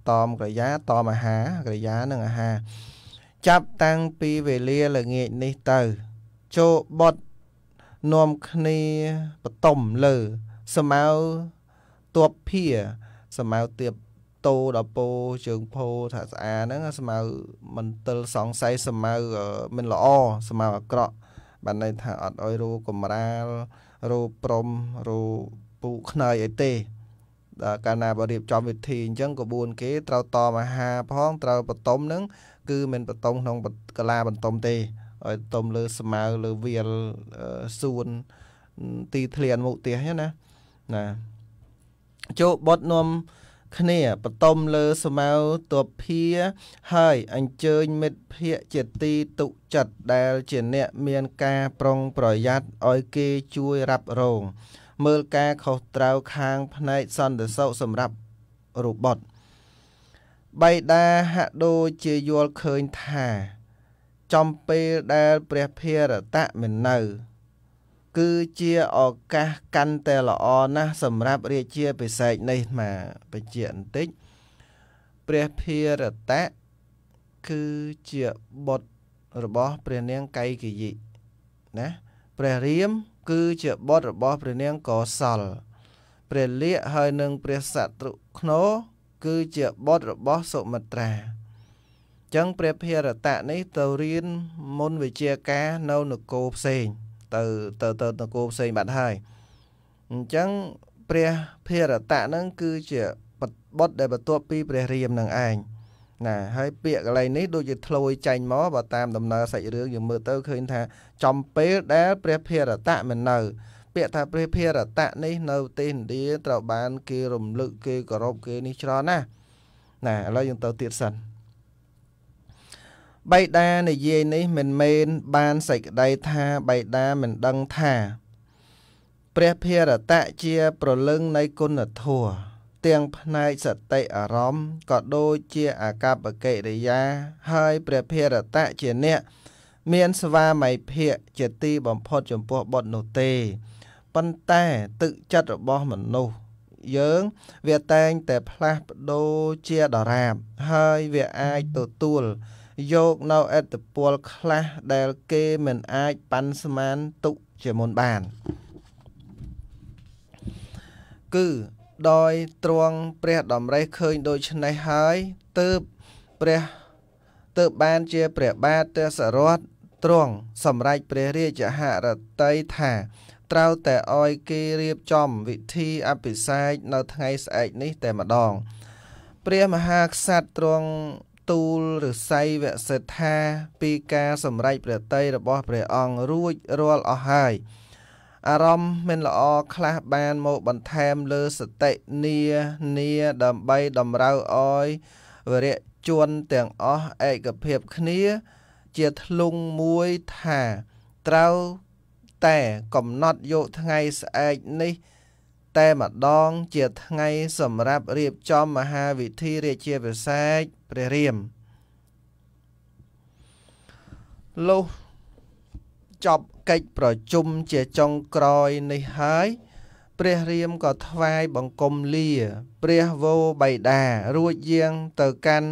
A: តอมក្រយ៉ាតอมអាហារក្រយ៉ានិងអាហារចាប់តាំងពីវេលាល្ងាចនេះទៅចូលបុតនាំគ្នាបតុមលើសមៅតបភាសមៅទៀបតោដល់ពោជើងពោថាស្អាហ្នឹងស្មៅមិនទិលសង្ស័យស្មៅមិនល្អស្មៅអាក្រក់បានន័យថាអត់អោយរੂកំរាលរੂព្រំរੂពូខ្នើយអីទេដល់កាលណាបើរៀបចំវិធីអញ្ចឹងក្បួនគេត្រូវតមអាហារផងត្រូវបតុមហ្នឹងគឺមិនបតុងក្នុងកាឡាបន្តុំទេឲ្យតុំលើស្មៅលើវាលសួនទីធ្លានមុខទៀសណាណាជោបត់នំគ្នាបតុំលើស្មៅទភាហើយអញ្ជើញមិត្តភ័ក្តិជាទីទុចិត្តដែល ជាអ្នកមានការប្រុងប្រយ័ត្នឲ្យគេជួយរ៉ាប់រងមើលការខុសត្រូវខាងផ្នែកសន្តិសុខសម្រាប់របត់បៃតាហាក់ដូចជាយល់ឃើញថា ចំពេលដែល ព្រះភារតៈមិននៅ គឺជាឱកាសកាន់តែល្អណាស់សម្រាប់រាជាពិសេសនេះមកបញ្ជាក់បន្តិច ព្រះភារតៈគឺជាបុត្ររបស់ ព្រះនាងកៃគយិណាព្រះរាមគឺជាបុត្ររបស់ព្រះនាងកោសល ព្រះលៀកហើយនឹងព្រះសត្រុឃ្នោគឺជាបុត្ររបស់សុមិត្រាចឹងព្រះភិរតៈនេះទៅរៀនមុនវិជ្ជាការនៅនគរផ្សេងទៅទៅទៅនគរផ្សេងបាត់ហើយអញ្ចឹងព្រះភិរតៈនឹងគឺជាបុត្រដែលបន្ទាប់ពីព្រះរាមនឹងឯងណា ហើយពាក្យកន្លែងនេះដូចជាធ្លោយចាញ់មកបើតាមដំណើរសាច់រឿងយើងមើលទៅឃើញថា ចំពេលដែល ព្រះភិរតៈមិននៅពាក្យថាព្រះភារតៈនេះនៅប្រទេសឥណ្ឌាត្រូវបានគេរំលឹកគេគោរពគេនេះច្រើនណាស់ណាឥឡូវយើងទៅទៀតសិនបៃតានិយាយនេះ មិនមែនបានសេចក្តីថាបៃតាមិនដឹងថា ព្រះភារតៈជា ប្រលឹងនៃគុណធម៌ទាំងផ្នែកសតិអារម្មណ៍ក៏ដូចជាអកប្បកិរិយាហើយព្រះភារតៈជាអ្នក មានស្វាមីភៈជាទីបំផុតចំពោះបុត្រនោះទេប៉ុន្តែទឹកចិត្តរបស់មនុស្សយើង វាតែងតែផ្លាស់ប្ដូរជាដរាប ហើយវាអាចទទួលយកនៅអត្តពលខ្លះដែលគេមិនអាចប៉ាន់ស្មានទុកជាមុនបាន គឺដោយទ្រង់ព្រះតម្រេះឃើញដូច្នេះហើយទើបព្រះទើបបានជាព្រះបាទទេសរដ្ឋទ្រង់សម្រេចព្រះរាជហឫទ័យថាត្រូវតែអោយគេរៀបចំវិធីអភិសេកនៅថ្ងៃស្អែកនេះតែម្ដង ព្រះមហាក្សត្រទ្រង់ទូលឫសីវសិដ្ឋាពីការសម្រេចព្រះតីរបស់ព្រះអង្គរួចរាល់អស់ហើយអារម្មណ៍មិនល្អខ្លះបានមកបន្ថែមលើសតិនីនីដើម្បីតម្រូវអោយវរៈជនទាំងអស់ឯកភាពគ្នាជាធ្លុងមួយថាត្រូវតែកំណត់យកថ្ងៃស្អែកនេះ តែម្ដង ជាថ្ងៃ សម្រាប់រៀបចំមហាវិធីរាជាពិសេសព្រះរាមលុះចប់កិច្ចប្រជុំជាចុងក្រោយនេះហើយ ព្រះរាមក៏ថ្វាយបង្គំលា ព្រះវរបិតារួចយាងទៅកាន់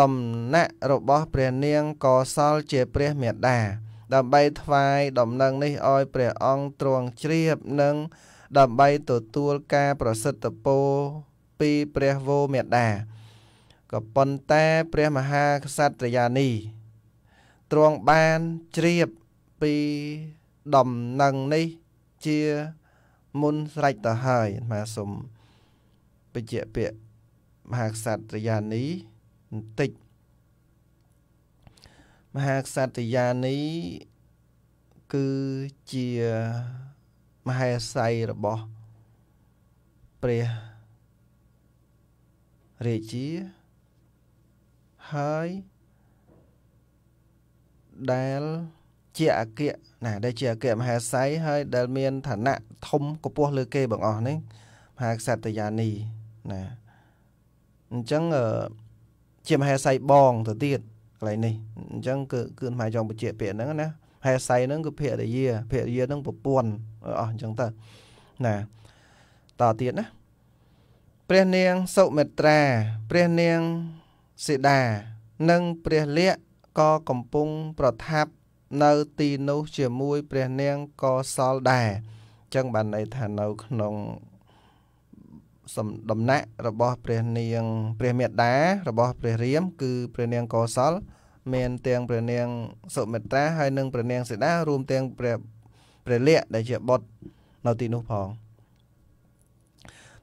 A: ដំណាក់របស់ ព្រះនាងកសលជាព្រះមេដាដើម្បីថ្វាយដំណឹងនេះឲ្យព្រះអង្គទ្រង់ជ្រាបនិងដើម្បីទទួលការប្រសិទ្ធពរពីព្រះវោមេដាក៏ប៉ុន្តែព្រះមហាក្សត្រយានីទ្រង់បានជ្រាបពីដំណឹងនេះជា មុនស្រេចទៅហើយមកសូមបញ្ជាក់ពាក្យមហាក្សត្រយានីបន្តិចមហាក្សត្រយានីគឺជាមហេសីរបស់ព្រះរាជាហើយដែលជាអគ្គណា ដែលជាអគ្គមហេសីហើយ ដែលមានឋានៈធំកពស់លើគេ បងអស់នេះមហាក្សត្រយានីណាអញ្ចឹងជាមហេសីបងទៅទៀតកន្លែងនេះអញ្ចឹងគឺគឺខ្មែរចង់បញ្ជាក់ពាក្យហ្នឹងណាហេស័យហ្នឹងគឺភរិយាភរិយាហ្នឹងប្រពន្ធអស់អញ្ចឹងទៅណា តទៀតណា ព្រះនាងសុមិត្រា ព្រះនាងសេដា និង ព្រះលក្សក៏កំពុងប្រថាប់នៅទីនោះជាមួយ ព្រះនាងកសលដែរអញ្ចឹងបានន័យថានៅក្នុងសំដំណាក់របស់ព្រះនាងព្រះមេតារបស់ព្រះរាមគឺព្រះនាងកោសល មានទាំងព្រះនាងសុមិត្រាហើយនិងព្រះនាងសីតារួមទាំងព្រះព្រះលក្សដែលជាបុត្រនៅទីនោះផង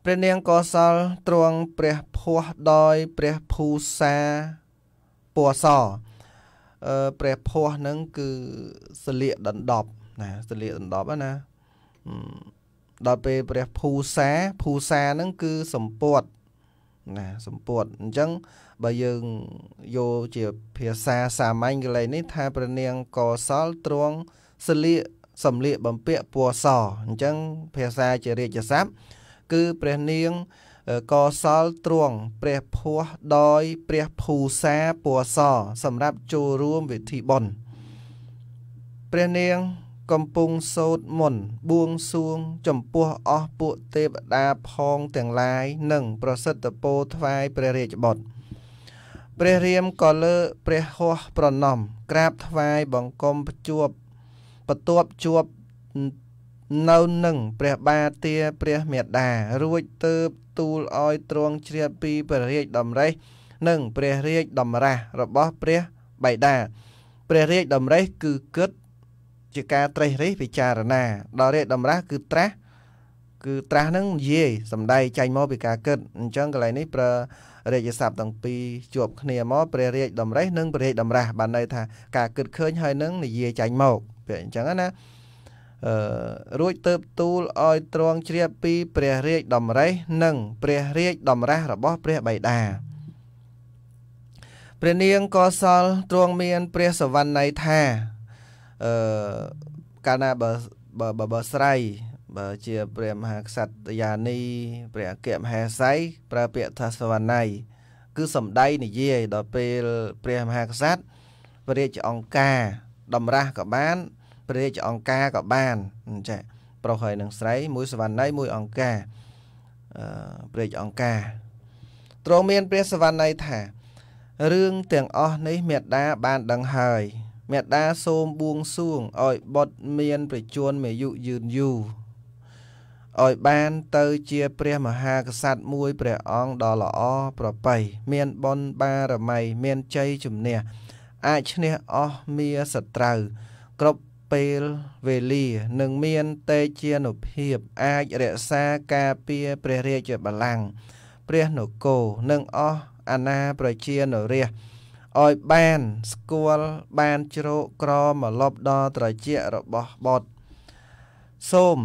A: ព្រះនាងកោសលទ្រង់ព្រះភ័ស្ដោយព្រះភូសាពណ៌សអឺព្រះភ័ស្នឹងគឺសលៀកដណ្ដប់ណាសលៀកដណ្ដប់ណាដល់ពេលព្រះភូសាភូសាហ្នឹងគឺសម្ពត់ណាសម្ពត់អញ្ចឹងបើយើងយកជាភាសាសាមញ្ញកលិនេះថាព្រះនាងកសលទ្រង់សលៀកសំលៀកបំពាក់ពណ៌សអញ្ចឹង ភាសាជារាជស័ព្ទគឺព្រះនាងកសលទ្រង់ព្រះភ័ស្ដោយ ព្រះភូសាពណ៌សសម្រាប់ចូលរួមវិធីបុណ្យព្រះនាងកំពុងសោតមន្តបួងសួង ចំពោះអស់ពួកទេវតាផងទាំងឡាយនិងប្រសិទ្ធពោថ្វាយព្រះរាជបុត្រព្រះរាមក៏លើ ព្រះហោះប្រណំក្រាបថ្វាយបង្គំជួបបន្ទាប់ជួបនៅនឹងព្រះបាទទាព្រះមេដារួចទៅទូលឲ្យទ្រង់ជ្រាបពី ព្រះរាជដំរេះនិងព្រះរាជតម្រាស់របស់ ព្រះបៃតាព្រះរាជដំរេះគឺគិតជាការត្រេះរិះពិចារណាដល់រេតម្រាស់គឺត្រាស់គឺត្រាស់នឹងយាយសំដីចាញ់មកពីការគិតអញ្ចឹងកន្លែងនេះប្រើរាជស័ព្ទទាំងពីរជាប់គ្នាមកព្រះរាជតម្រេះនិង ព្រះរាជតម្រាស់បានន័យថាការគិតឃើញហើយនឹងនិយាយចាញ់មកពាក្យអញ្ចឹងណាអឺរួចទៅទូលឲ្យត្រង់ជ្រាបពីព្រះរាជតម្រេះនិងព្រះរាជតម្រាស់របស់ ព្រះបិតាព្រះនាងកសលទ្រង់មាន ព្រះសវណ្ណ័យថាអឺកាលណាបើបើបើស្រ័យបើជា ព្រះមហាក្សត្រយានី ព្រះអគ្គមហេសី ប្រើពាក្យថាសវណ្ណៃគឺសំដីនិយាយដល់ពេលព្រះមហាក្សត្រព្រះរាជអង្ការតម្រាស់ក៏បានព្រះរាជអង្ការក៏បានចាប្រុសហើយនឹងស្រីមួយសវណ្ណៃមួយអង្ការអឺព្រះរាជអង្ការទ្រង់មាន ព្រះសវណ្ណៃថារឿងទាំងអស់នេះមេត្តាបានដឹងហើយមេដាសូមបួងសួងឲ្យបុត្រមាន ប្រជញ្ញមេយុយឺនយូរឲ្យបានទៅជា ព្រះមហាក្សត្រមួយ ព្រះអង្គដ៏ល្អប្រពៃមានបុណ្យបារមីមានជ័យជំនះអាចឈ្នះអស់មាសត្រូវគ្រប់ពេលវេលានឹងមានតេជានុភាព អាចរក្សាការពារព្រះរាជបល្ល័ង្កព្រះនគរនិងអស់អាណាប្រជានរាស្ត្រឲ្យបានស្គាល់បានជ្រកក្រមកលប់ដល់ត្រជារបស់បុត្រសូម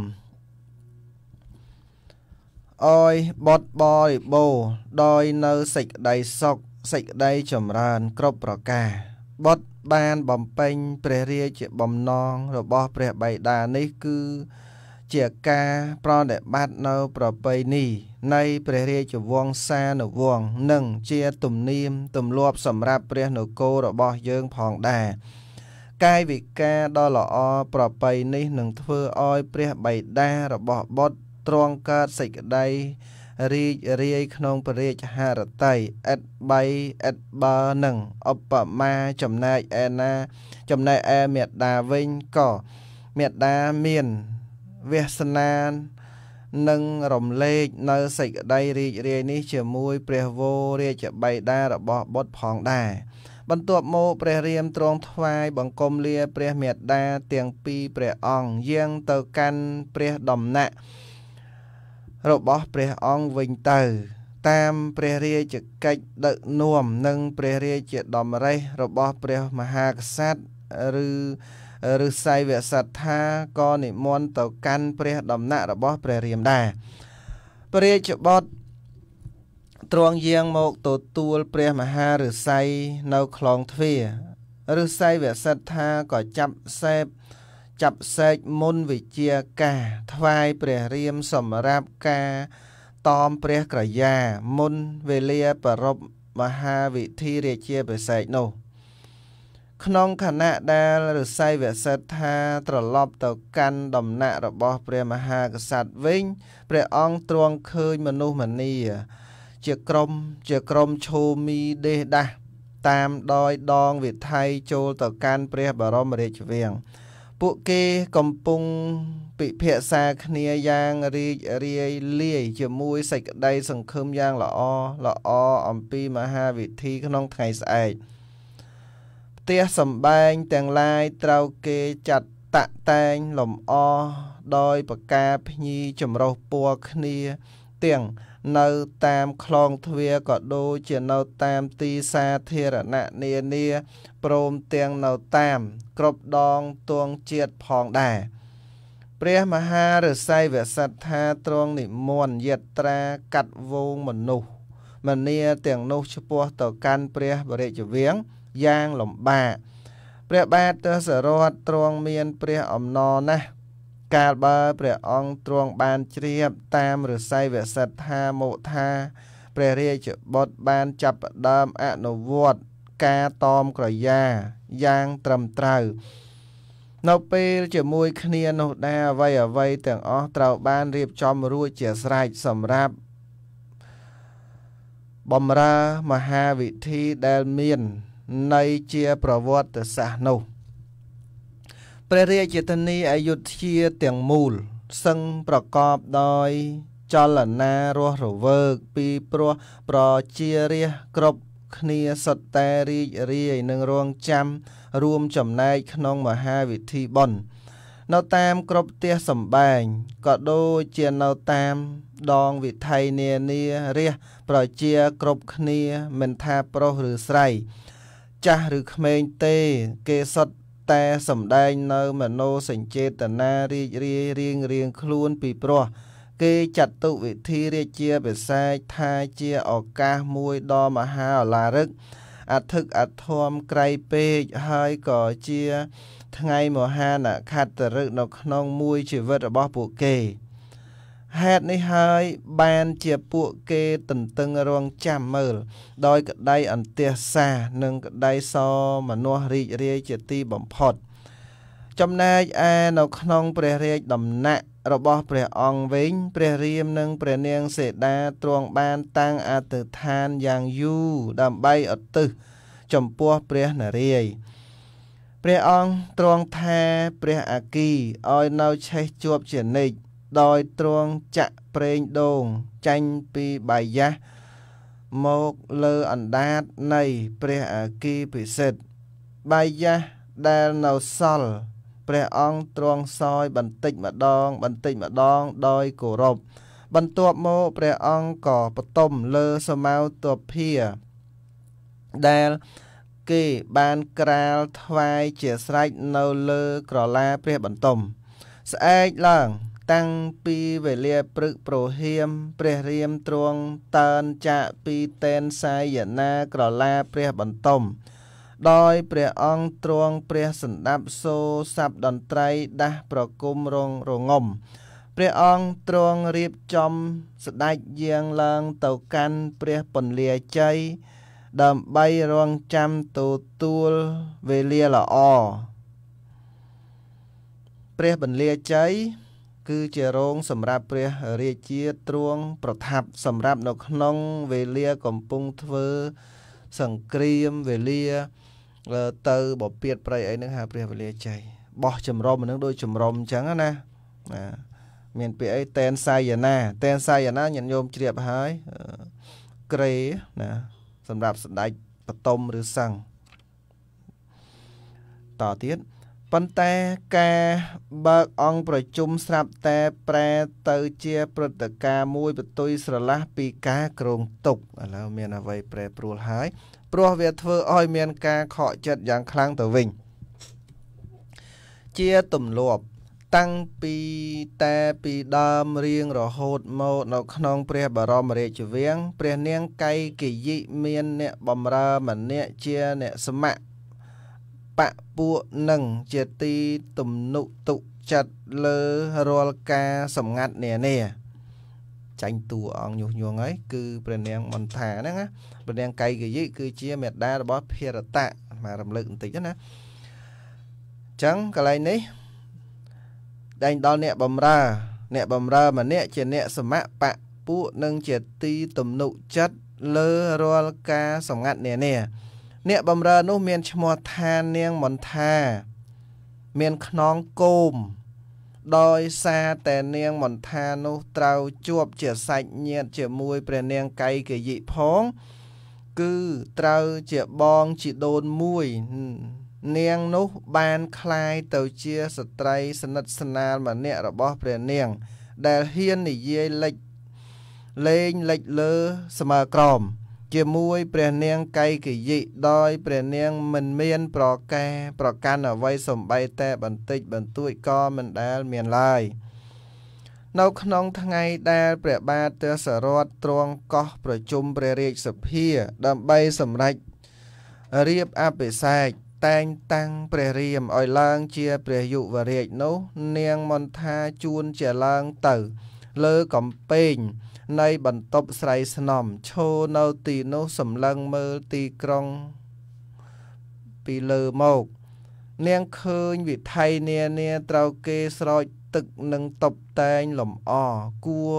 A: អយបុតបរិបូរដោយនៅសេចក្តីសុខសេចក្តីចម្រើនគ្រប់ប្រការបុតបានបំពេញ ព្រះរាជាបំណង របស់ ព្រះបិតានេះគឺ ជាការប្រតិបត្តិនៅប្រពៃណីនៃព្រះរាជវង្សានុវង្សនិងជាទំនៀមទម្លាប់សម្រាប់ព្រះនគររបស់យើងផងដែរកាយវិការដ៏ល្អប្រពៃនេះនឹងធ្វើឲ្យព្រះបិតារបស់បុត្រទ្រង់កើតសេចក្តីរីករាយក្នុងព្រះរាជហឫទ័យឥតបៃឥតបើនឹងឧបមាចំណែកឯណា ចំណែកឯមេត្តាវិញក៏មេត្តាមានវាសនានិងរំលែកនៅសេចក្តីរីករាយនេះជាមួយ ព្រះវររាជបិតារបស់បុត្រផងដែរបន្ទាប់មកព្រះរាមទ្រង់ថ្វាយបង្គំលា ព្រះមេដាទាំងពីរព្រះអង្គយាងទៅកាន់ព្រះដំណាក់របស់ព្រះអង្គវិញទៅតាមព្រះរាជកិច្ចដឹកនាំនិង ព្រះរាជតម្រេះរបស់ព្រះមហាក្សត្រឬឬសៃវសិទ្ធាក៏និមន្តទៅកាន់ព្រះដំណាក់របស់ព្រះរាមដែរព្រះរាជបុត្រទ្រង់យាងមកទទួលព្រះមហាឫស័យនៅខ្លងទ្វាឫស័យវសិទ្ធាក៏ចាប់សេបចាប់សេកមុនវិជាកាថ្វាយព្រះរាមសម្រាប់ការតอมព្រះក្រយាមុនវេលាប្ររពមហាវិធីរាជាបិសេកនោះក្នុងខណៈដែលឫស័យវសិដ្ឋាត្រឡប់ទៅកាន់ដំណាក់របស់ ព្រះមហាក្សត្រវិញ ព្រះអង្គទ្រង់ឃើញមនុស្សម្នាជាក្រុមជាក្រុមឈូមីដេះដាស់តាមដយដងវិថីចូលទៅកាន់ព្រះបរមរាជវាំងពួកគេកំពុងពិភាក្សាគ្នាយ៉ាងរីករាយលាយជាមួយសេចក្តី សង្ឃឹមយ៉ាងល្អល្អអំពីមហាវិធីក្នុងថ្ងៃស្អែកផ្ទះសម្បែងទាំងឡាយត្រូវគេចាត់តាក់តែងលំអដោយប្រការភ្ញីចម្រុះពណ៌គ្នា ទាំងនៅតាមខ្លងទ្វារក៏ដូចជានៅតាមទីសាធារណៈនានាព្រមទាំងនៅតាមក្របដងទួងជាតិផងដែរព្រះមហាឫសីវសិដ្ឋាទ្រង់និមន្តយត្រាកាត់វងមនុស្សមនីទាំងនោះឈ្មោះទៅកាន់ព្រះបរិជវាំងយ៉ាងលំបាកព្រះបាទទសរថទ្រង់មានព្រះអំណរណាស់កាលបើ ព្រះអង្គទ្រង់បានជ្រាបតាមរស័យវសិដ្ឋាមោថាព្រះរាជបុត្របានចាប់ដើមអនុវត្តការតមក្រយាយ៉ាងត្រឹមត្រូវ នៅពេលជាមួយគ្នានោះដែរអ្វីអ្វីទាំងអស់ត្រូវបានរៀបចំរួចជាស្រេចសម្រាប់ បំរើមហាវិធីដែលមាននៃជាប្រវត្តិសាស្ត្រនោះ ព្រះរាជធានីអយុធ្យាទាំងមូលសឹងប្រកបដោយ ចលនារស់រវើកពីព្រោះប្រជារាស្ត្រគ្រប់គ្នាសុទ្ធតែរីករាយនឹងរងចាំរួមចំណែកក្នុងមហាវិធីបុណ្យនៅតាមក្របផ្ទះសម្បែងក៏ដូចជានៅតាមដងវិថីនានារះប្រជាគ្រប់គ្នា មិនថាប្រុសឬស្រីចាស់ឬក្មេងទេគេសុទ្ធតែសម្ដែងនៅមโนសញ្ចេតនារីករាយរៀងរៀងខ្លួនពីព្រោះគេចាត់ទុវិធីរាជាពិសេសថាជាឱកាសមួយដ៏មហាអឡារឹកអធិកអធមក្រៃពេកហើយក៏ជាថ្ងៃមហានខត្តរឹកនៅក្នុងមួយជីវិតរបស់ពួកគេហេតុនេះហើយបានជាពួកគេតន្ទឹងរង់ចាំមើល ដោយក្តីអន្ទះសានិងក្តីសមនោះរីករាយជាទីបំផុត ចំណែកឯនៅក្នុងព្រះរាជដំណាក់របស់ព្រះអង្គវិញ ព្រះរាមនិងព្រះនាងសេតាទ្រង់បានតាំងអធិដ្ឋានយ៉ាងយូរដើម្បីឧទ្ទិសចំពោះព្រះនារាយណ៍ព្រះអង្គទ្រង់ថាព្រះអាគីឲ្យនៅឆេះជាប់ជានិច្ចដោយទ្រង់ចាក់ប្រេងដូងចាញ់ពីបាយយ៉ាស់មកលើអណ្ដាតនៃ ព្រះអគិពិសិដ្ឋបាយយ៉ាស់ដែលនៅសល់ព្រះអង្គទ្រង់សោយ បន្តិចម្ដង បន្តិចម្ដង ដោយគោរពបន្ទាប់មកព្រះអង្គក៏បតុមលើសមោទភាដែលគេបានក្រាលថ្វាយជាស្រេចនៅលើក្រឡាព្រះបន្ទុំ ស្អែកឡើងតាំងពីវេលាព្រឹកប្រហៀមព្រះរាមទ្រង់តើនចាកពីតេនសាយនាក្រឡាព្រះបន្ទំដោយព្រះអង្គទ្រង់ព្រះសន្តាប់សូសັບតន្ត្រីដាស់ប្រគំរងរងំ ព្រះអង្គទ្រង់រៀបចំស្ដេចយាងឡើងទៅកាន់ព្រះពន្លាជ័យដើម្បីរងចាំទទួលវេលាល្អព្រះពន្លាជ័យគឺជារោងសម្រាប់ព្រះរាជាទ្រង់ប្រថាប់សម្រាប់នៅក្នុង វេលាកំពុងធ្វើ សង្គ្រាមវេលាទៅបពៀតប្រៃអីហ្នឹងហៅព្រះវេលាជ័យបោះជំរំហ្នឹងដូចជំរំអញ្ចឹងណាណា មាន ពាក្យអីតែនសាយនាតែនសាយនាញាតិញោមជ្រាបហើយក្រេណាសម្រាប់ស្ដេចបតុមឬសង្ឃតទៀតប៉ុន្តែការបើកអង្គប្រជុំស្រាប់តែប្រែទៅជាព្រឹត្តិការណ៍មួយបន្ទុយស្រឡះពីការក្រងទុកឥឡូវមានអ្វីប្រែប្រួលហើយព្រោះវាធ្វើឲ្យមានការខកចិត្តយ៉ាងខ្លាំងទៅវិញជាទម្លាប់តាំងពីតែពីដើមរៀងរហូតមកនៅក្នុង ព្រះបរមរាជវាំងព្រះនាងកៃកិយិមានអ្នកបំរើម្នាក់ជាអ្នកសមៈបពួកនឹងជាទីទំនុទុចិត្តលើរាល់ការសម្ងាត់នានាចាញ់តួអង្គញុះញង់ហើយគឺព្រះនាងមន្ថាហ្នឹងណាព្រះនាងកៃកយិគឺជាមេដារបស់ភិរតៈមករំលឹកបន្តិចណាអញ្ចឹងកន្លែងនេះដែងដល់អ្នកបំរើ អ្នកបំរើម្នាក់ជាអ្នកសមៈបពួកនឹងជាទីទំនុចិត្តលើរាល់ការសម្ងាត់នានាអ្នកបំរើនោះមានឈ្មោះថានាងមន្ថា មានខ្នងគោមដោយសារតែនាងមន្ថានោះត្រូវជួបជាសាច់ញាតិជាមួយព្រះនាងកៃកយិផង គឺត្រូវជាបងជីដូនមួយ នាងនោះបានคลายទៅជាស្ត្រីសនិទ្ធស្នាលម្នាក់របស់ព្រះនាង ដែលហ៊ាននិយាយលេចលេងលេចលើស្មើក្រមជាមួយព្រះនាងកៃកយិដោយព្រះនាងមិនមានប្រកាប្រកាន់អ្វីសំបីតែបន្តិចបន្តួចក៏មិនដែលមានឡើយនៅក្នុងថ្ងៃដែលព្រះបាទទសរថទ្រង់កោះប្រជុំព្រះរាជសភា ដើម្បីសម្រេចរៀបអភិសេកតែងតាំងព្រះរាមឲ្យឡើងជាព្រះយុវរាជនោះនាងមន្ថាជួនជាឡើងទៅលើកំពែងនៃបន្ទប់ស្រីស្នំឈរនៅទីនោះសម្លឹងមើលទីក្រុងពីលើមកនាងឃើញវិថីនានាត្រូវគេស្រោចទឹកនិងតុបតែងលម្អគួរ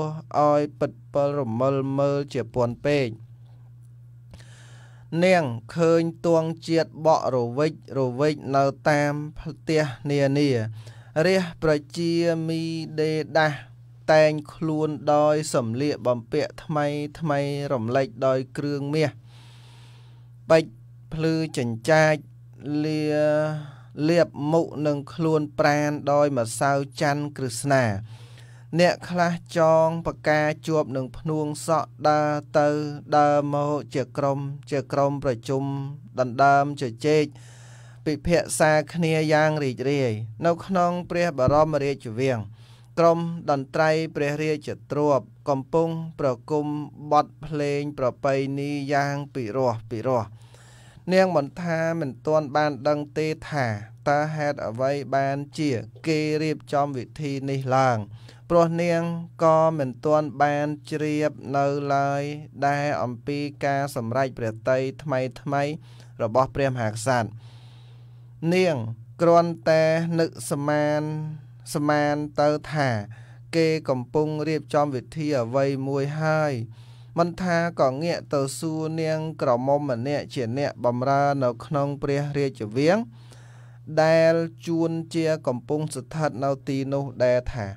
A: ឲ្យពិតពិលរមិលមើលជាពន់ពេកនាងឃើញទួងជាតិបក់រវិចរវិចនៅតាមផ្ទះនានារះប្រជាមីដេដាស់តែងខ្លួនដោយសម្លៀកបំពាក់ថ្មីថ្មីរំលែកដោយគ្រឿងមាសពេជ្រភ្លឺចិញ្ចាចលាលាបមុខនិងខ្លួនប្រានដោយម្សៅច័ន្ទក្រឹស្នាអ្នកខ្លះចង បកាជាប់នឹងភ្នួងសក់ដើរទៅដើរមកជាក្រុម ជាក្រុម ប្រជុំដណ្ដើមជជែកពិភាក្សាគ្នាយ៉ាងរីករាយនៅ ក្នុងព្រះបរមរាជវាំងក្រុមតន្ត្រី ព្រះរាជទ្រពកំពុង ប្រគំបទភ្លេងប្រពៃណីយ៉ាងពិរោះពិរោះនាងបន្ថាមិនទាន់បានដឹងទេថាតើហេតុអ្វីបានជា គេរៀបចំវិធីនេះឡើងព្រោះនាងក៏មិនទាន់បានជ្រាបនៅឡើយ ដែរអំពីការសម្រេចព្រះតីថ្មីថ្មី របស់ ព្រះមហាក្សត្រនាងគ្រាន់តែនឹកស្មានស្មានទៅថា គេកំពុងរៀបចំវិធីអ្វីមួយហើយមិនថាក៏ងាកទៅសួរនាងក្រមុំម្នាក់ជាអ្នកបំរើនៅក្នុងព្រះរាជវាំងដែលជួនជាកំពុងស្ថិតនៅទីនោះដែរថា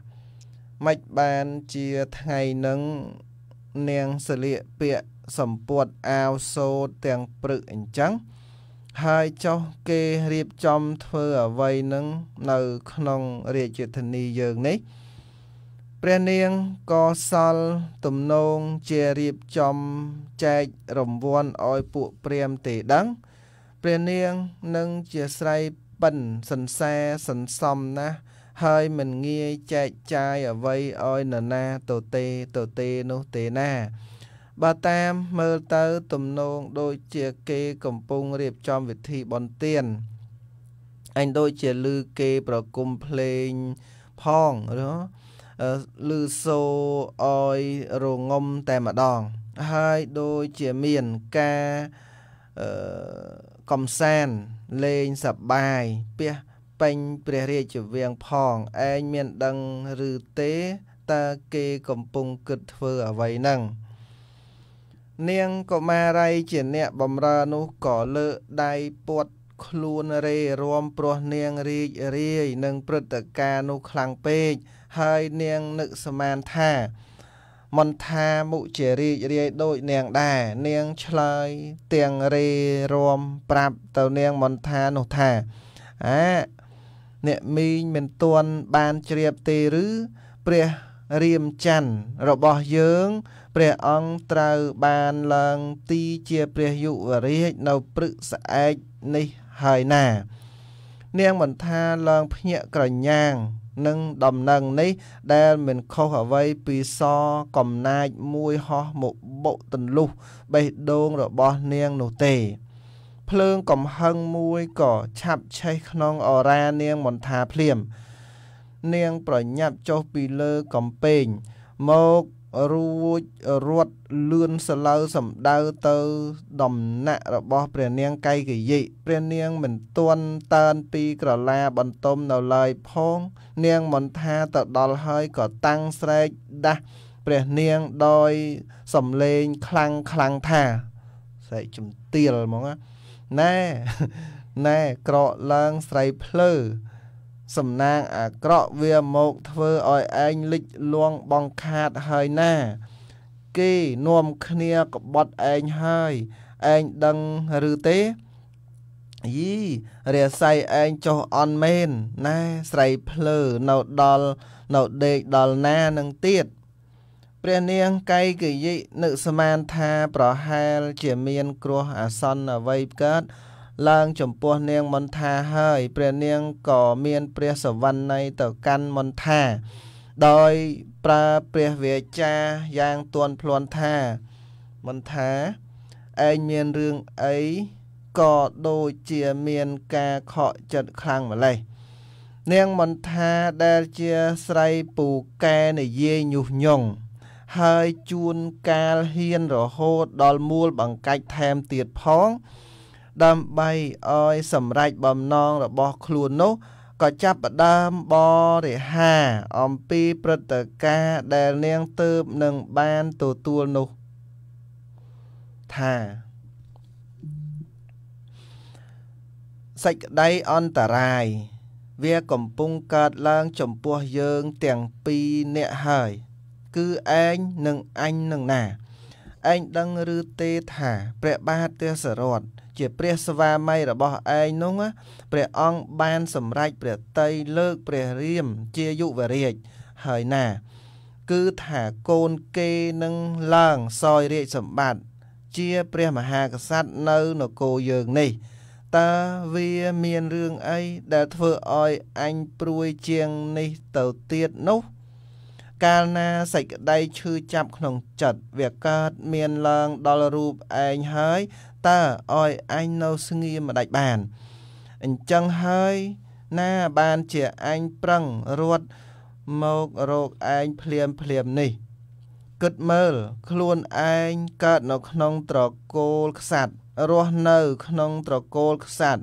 A: មិនបានជាថ្ងៃនឹងនាងសលៀកពាក់សម្ពត់អាវសូត្រទាំងព្រឹកអញ្ចឹងហើយចុះគេរៀបចំធ្វើអ្វីនឹងនៅក្នុងរាជធានីយើងនេះ ព្រះនាងក៏សល់ទំនងជារៀបចំ ចែករង្វាន់ឲ្យពួកព្រាមទេដឹងព្រះនាងនឹងជាស្រីប៉ិនសន្សាសន្សំណាស់ហើយមិនងាយចែកចាយអ្វីឲ្យនរណាទៅទេទៅទេនោះទេណាបើតាមមើលទៅទំនងដូចជាគេកំពុងរៀបចំវិធីបន់ទៀនអញដូចជាលឺគេប្រគំភ្លេងផងឬលឺសូអយរងំតែម្ដង ហើយដូចជាមានការអឺកំសាន្តលេងសប្បាយពះពេញព្រះរាជវាំងផងឯងមានដឹងឬទេតើគេកំពុងគិតធ្វើអ្វីហ្នឹងនាងកុមារីជាអ្នកបំរើនោះក៏លើកដៃពួតខ្លួនរេរួមព្រោះនាងរីករាយនឹងព្រឹត្តិការណ៍នោះខ្លាំងពេកហើយនាងនឹកស្មានថាមន្ថាមុជារីករាយដូចនាងដែរនាងឆ្លើយទាំងរេរួមប្រាប់ទៅនាងមន្ថានោះថាអាអ្នកមីងមិនទាន់បានជ្រាបទេឬ ព្រះរាមច័ន្ទរបស់យើងព្រះអង្គត្រូវបានឡើងទីជាព្រះយុវរាជនៅព្រឹកស្អែកនេះហើយណានាងមិនថាឡើងភ្ញាក់ក្រញាំងនឹងដំណឹងនេះដែលមិនខុសអ្វីពីសកំណាចមួយហោះមកបុកទន្លុះបេះដូងរបស់នាងនោះទេ ភ្លើងកំហឹងមួយក៏ឆាប់ឆេះក្នុងអរានាងមន្ថាភ្លាម នាងប្រញាប់ចុះពីលើកំពែងមករួចរត់លឿនសឡៅសំដៅទៅ ដំណាក់របស់ព្រះនាងកៃកយិព្រះនាងមិនទាន់តានពីក្រឡាបន្ទុំនៅឡើយផង នាងមិនថាទៅដល់ហើយក៏តាំងស្រែកដាស់ព្រះនាងដោយសំឡេងខ្លាំងខ្លាំងថាស្រែកជំទាលហ្មងណែណែក្រកឡើងស្រីភ្លឺសំណាងអាក្រក់វាមកធ្វើឲ្យឯងលិចលង់បងខាតហើយណាគេនាំគ្នាក្បត់ឯងហើយឯងដឹងឬទេ យីរាស័យឯងចុះអន់មែនណែស្រីភ្លើនៅដល់នៅដេកដល់ណានឹងទៀត ព្រះនាងកៃកយិនឹកស្មានថាប្រហែលជាមាន គ្រោះអាសន្នអ្វីកើតឡើងចំពោះនាងមន្ថាហើយ ព្រះនាងក៏មានព្រះសវណ្ណីទៅកាន់មន្ថាដោយប្រើព្រះវាចាយ៉ាងទន់ភ្លន់ថាមន្ថាឯងមានរឿងអីក៏ដូចជាមានការខកចិត្តខ្លាំងម្ល៉េះនាងមន្ថាដែលជាស្រីពូកែនិយាយញុះញង់ហើយជួនកាលហ៊ានរហូតដល់មួលបង្កាច់ថែមទៀតផងដើម្បីឲ្យ សម្រេចបំណងរបស់ខ្លួននោះក៏ចាប់ផ្ដើមបរិហា អំពីព្រឹត្តិការណ៍ដែលនាងទៅបនឹងបានទទួលនោះថាសេចក្តីអន្តរាយ វាកំពុងកើតឡើងចំពោះយើង ទាំងពីរអ្នកហើយ គឺឯងនិងអញនឹងណាឯងដឹងឬទេថាព្រះបាទទេសរដ្ឋជាព្រះស្វាមីរបស់ឯងនោះព្រះអង្គបានសម្រេចព្រះតីលើកព្រះរាមជាយុវរាជហើយណា គឺថាកូនគេនឹងឡើងសោយរាជសម្បត្តិជាព្រះមហាក្សត្រនៅនគរយើងនេះតើវាមានរឿងអីដែលធ្វើឲ្យអញព្រួយជាងនេះទៅទៀតនោះ កាលណាសេចក្តីឈឺចាប់ក្នុងចិត្តវាកើតមានឡើងដល់រូបឯងហើយតើឲ្យអញនៅស្ងៀមមិនដាច់បានអញ្ចឹងហើយណាបានជាអញប្រឹងរត់មករកឯងភ្លាមភ្លាមនេះគិតមើល ខ្លួនឯងកើតនៅក្នុងត្រកូលខ្សាត់រស់នៅក្នុងត្រកូលខ្សាត់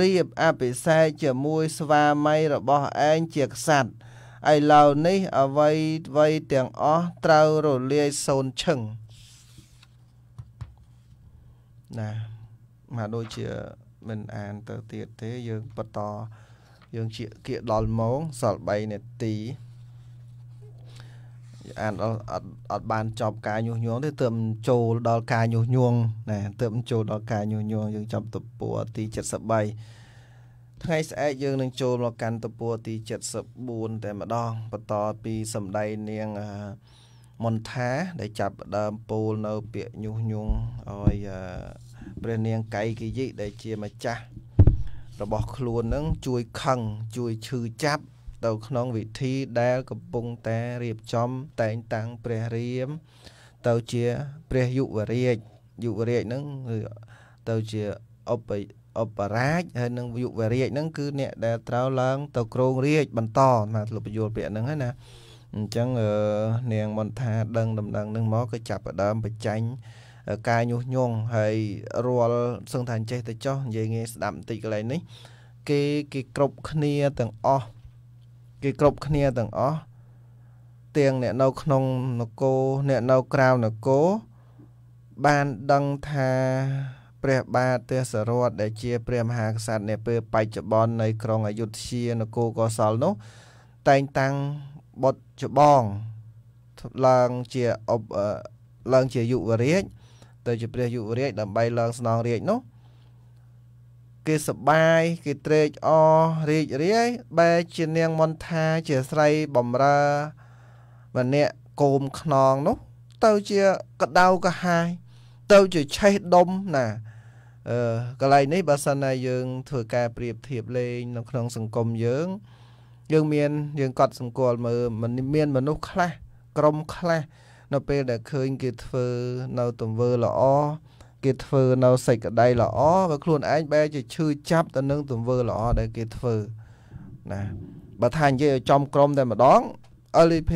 A: រៀបអភិសេកជាមួយស្វាមីរបស់ឯងជាខ្សាត់ឥឡូវនេះអ្វីអ្វីទាំងអស់ត្រូវរលាយសូន្យឈឹងណាមកដូចជាមិនអានទៅទៀតទេយើងបន្តយើងជាគៀកដល់ម៉ោងសល់3នាទីអានអត់អត់បានចប់ការញុះញង់ទេទើបចូលដល់ការញុះញង់ណាទើបចូលដល់ការញុះញង់យើងចាប់តពួរទី73ថ្ងៃស្អែកយើងនឹងចូលមកកាន់តពួរទី74តែម្ដងបន្តពីសម្ដីនាងអឺមុនថាដែលចាប់ដើមពូលនៅពាក្យញុះញង់ឲ្យព្រះនាងកៃគិយិដែលជាម្ចាស់របស់ខ្លួននឹងជួយខឹងជួយឈឺចាប់ ទៅក្នុងវិធីដែលកំពុងតែរៀបចំតែងតាំងព្រះរាម ទៅជាព្រះយុវរាជយុវរាជនឹងគឺទៅជាអបអបរាជហើយនឹងយុវរាជនឹងគឺ អ្នកដែលត្រូវឡើង ទៅគ្រងរាជបន្តណាលោកពយល់ពាក្យហ្នឹងហើយណាអញ្ចឹងនាងមន្ថា ដឹងដំណឹងនឹងមកគឺចាប់ផ្ដើមបញ្ចាញ់ការញុះញង់ហើយរាល់សឹងថាចេះទៅចោះនិយាយងាយស្ដាប់បន្តិចកន្លែងនេះ គេគេគ្រប់គ្នាទាំងអស់គេគ្រប់គ្នាទាំងអស់ទាំងអ្នកនៅក្នុងនគរអ្នកនៅក្រៅនគរបានដឹងថាព្រះបាទទេសរតដែលជា ព្រះមហាក្សត្រនាពេលបច្ចុប្បន្ននៃក្រុងអយុធ្យានគរកោសលនោះ តែងតាំងបុត្រច្បងឡើងជាអបឡើងជាយុវរាជទៅជាព្រះយុវរាជដើម្បីឡើងស្នងរាជនោះគេសបាយគេត្រេកអររាជរាយបែជានាងមន្ថាជាស្រីបំរើម្នាក់គោមខ្នងនោះ ទៅជាកដៅកហាយទៅជាឆេះដុំណាអឺកន្លែងនេះបើសិនណាយើង ធ្វើការប្រៀបធៀបលេងនៅក្នុង សង្គមយើងយើងមានយើងកត់សម្គាល់មើលមិនមានមនុស្សខ្លះ ក្រុមខ្លះនៅពេលដែលឃើញគេធ្វើនៅទង្វើល្អគេធ្វើនៅសេចក្តីល្អបើខ្លួនឯងបែរជាឈឺចាប់ទៅនឹងទង្វើល្អដែលគេធ្វើណាបើថានិយាយឲ្យចំក្រុមតែម្ដង LDP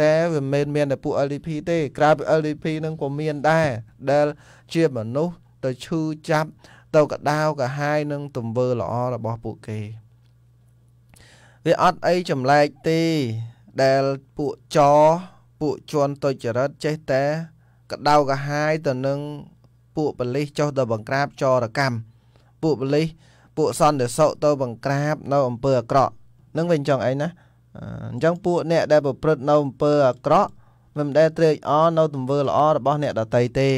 A: តែវាមិនមានតែពួក LDP ទេ ក្រៅពី LDP នឹងក៏មានដែរដែលជាមនុស្សទៅឈឺចាប់ទៅកដៅកាហាយនឹងទង្វើល្អរបស់ពួកគេវាអត់អីចម្លែកទេដែលពួកចពួកជន់ទុច្ចរិតចេះតែកដៅកាហាយទៅនឹងពួកបលិសចុះទៅបង្ក្រាបចរកម្មពួកបលិសពួកសន្តិសុខទៅបង្ក្រាបនៅអំពើអាក្រក់នឹងវិញចង់អីណាអញ្ចឹងពួកអ្នកដែលប្រព្រឹត្តនៅអំពើអាក្រក់មិនដែលត្រេកអរនៅទង្វើល្អរបស់អ្នកដតីទេ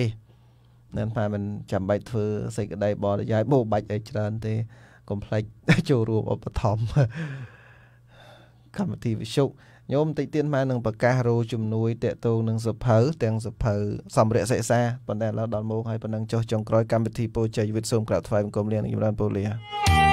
A: នឹងថាមិនចាំបាច់ធ្វើសេចក្តីបរិយាយបោបាច់អីច្រើន ទេកុំភ្លេចចូលរួមឧបត្ថម្ភកម្មវិធីវិទ្យុញោមតិចទៀតមកនឹងប្រកាសរោជំនួយតកតងនឹងសភៅទាំងសភៅសម្រិយសិក្សាប៉ុន្តែឥឡូវដល់ម៉ោងហើយប៉ុណ្ណឹងចុះចុងក្រោយកម្មវិធីពោជ័យវិទ្យសូមក្រាបថ្វាយបង្គំលានខ្ញុំរ៉ានពូលី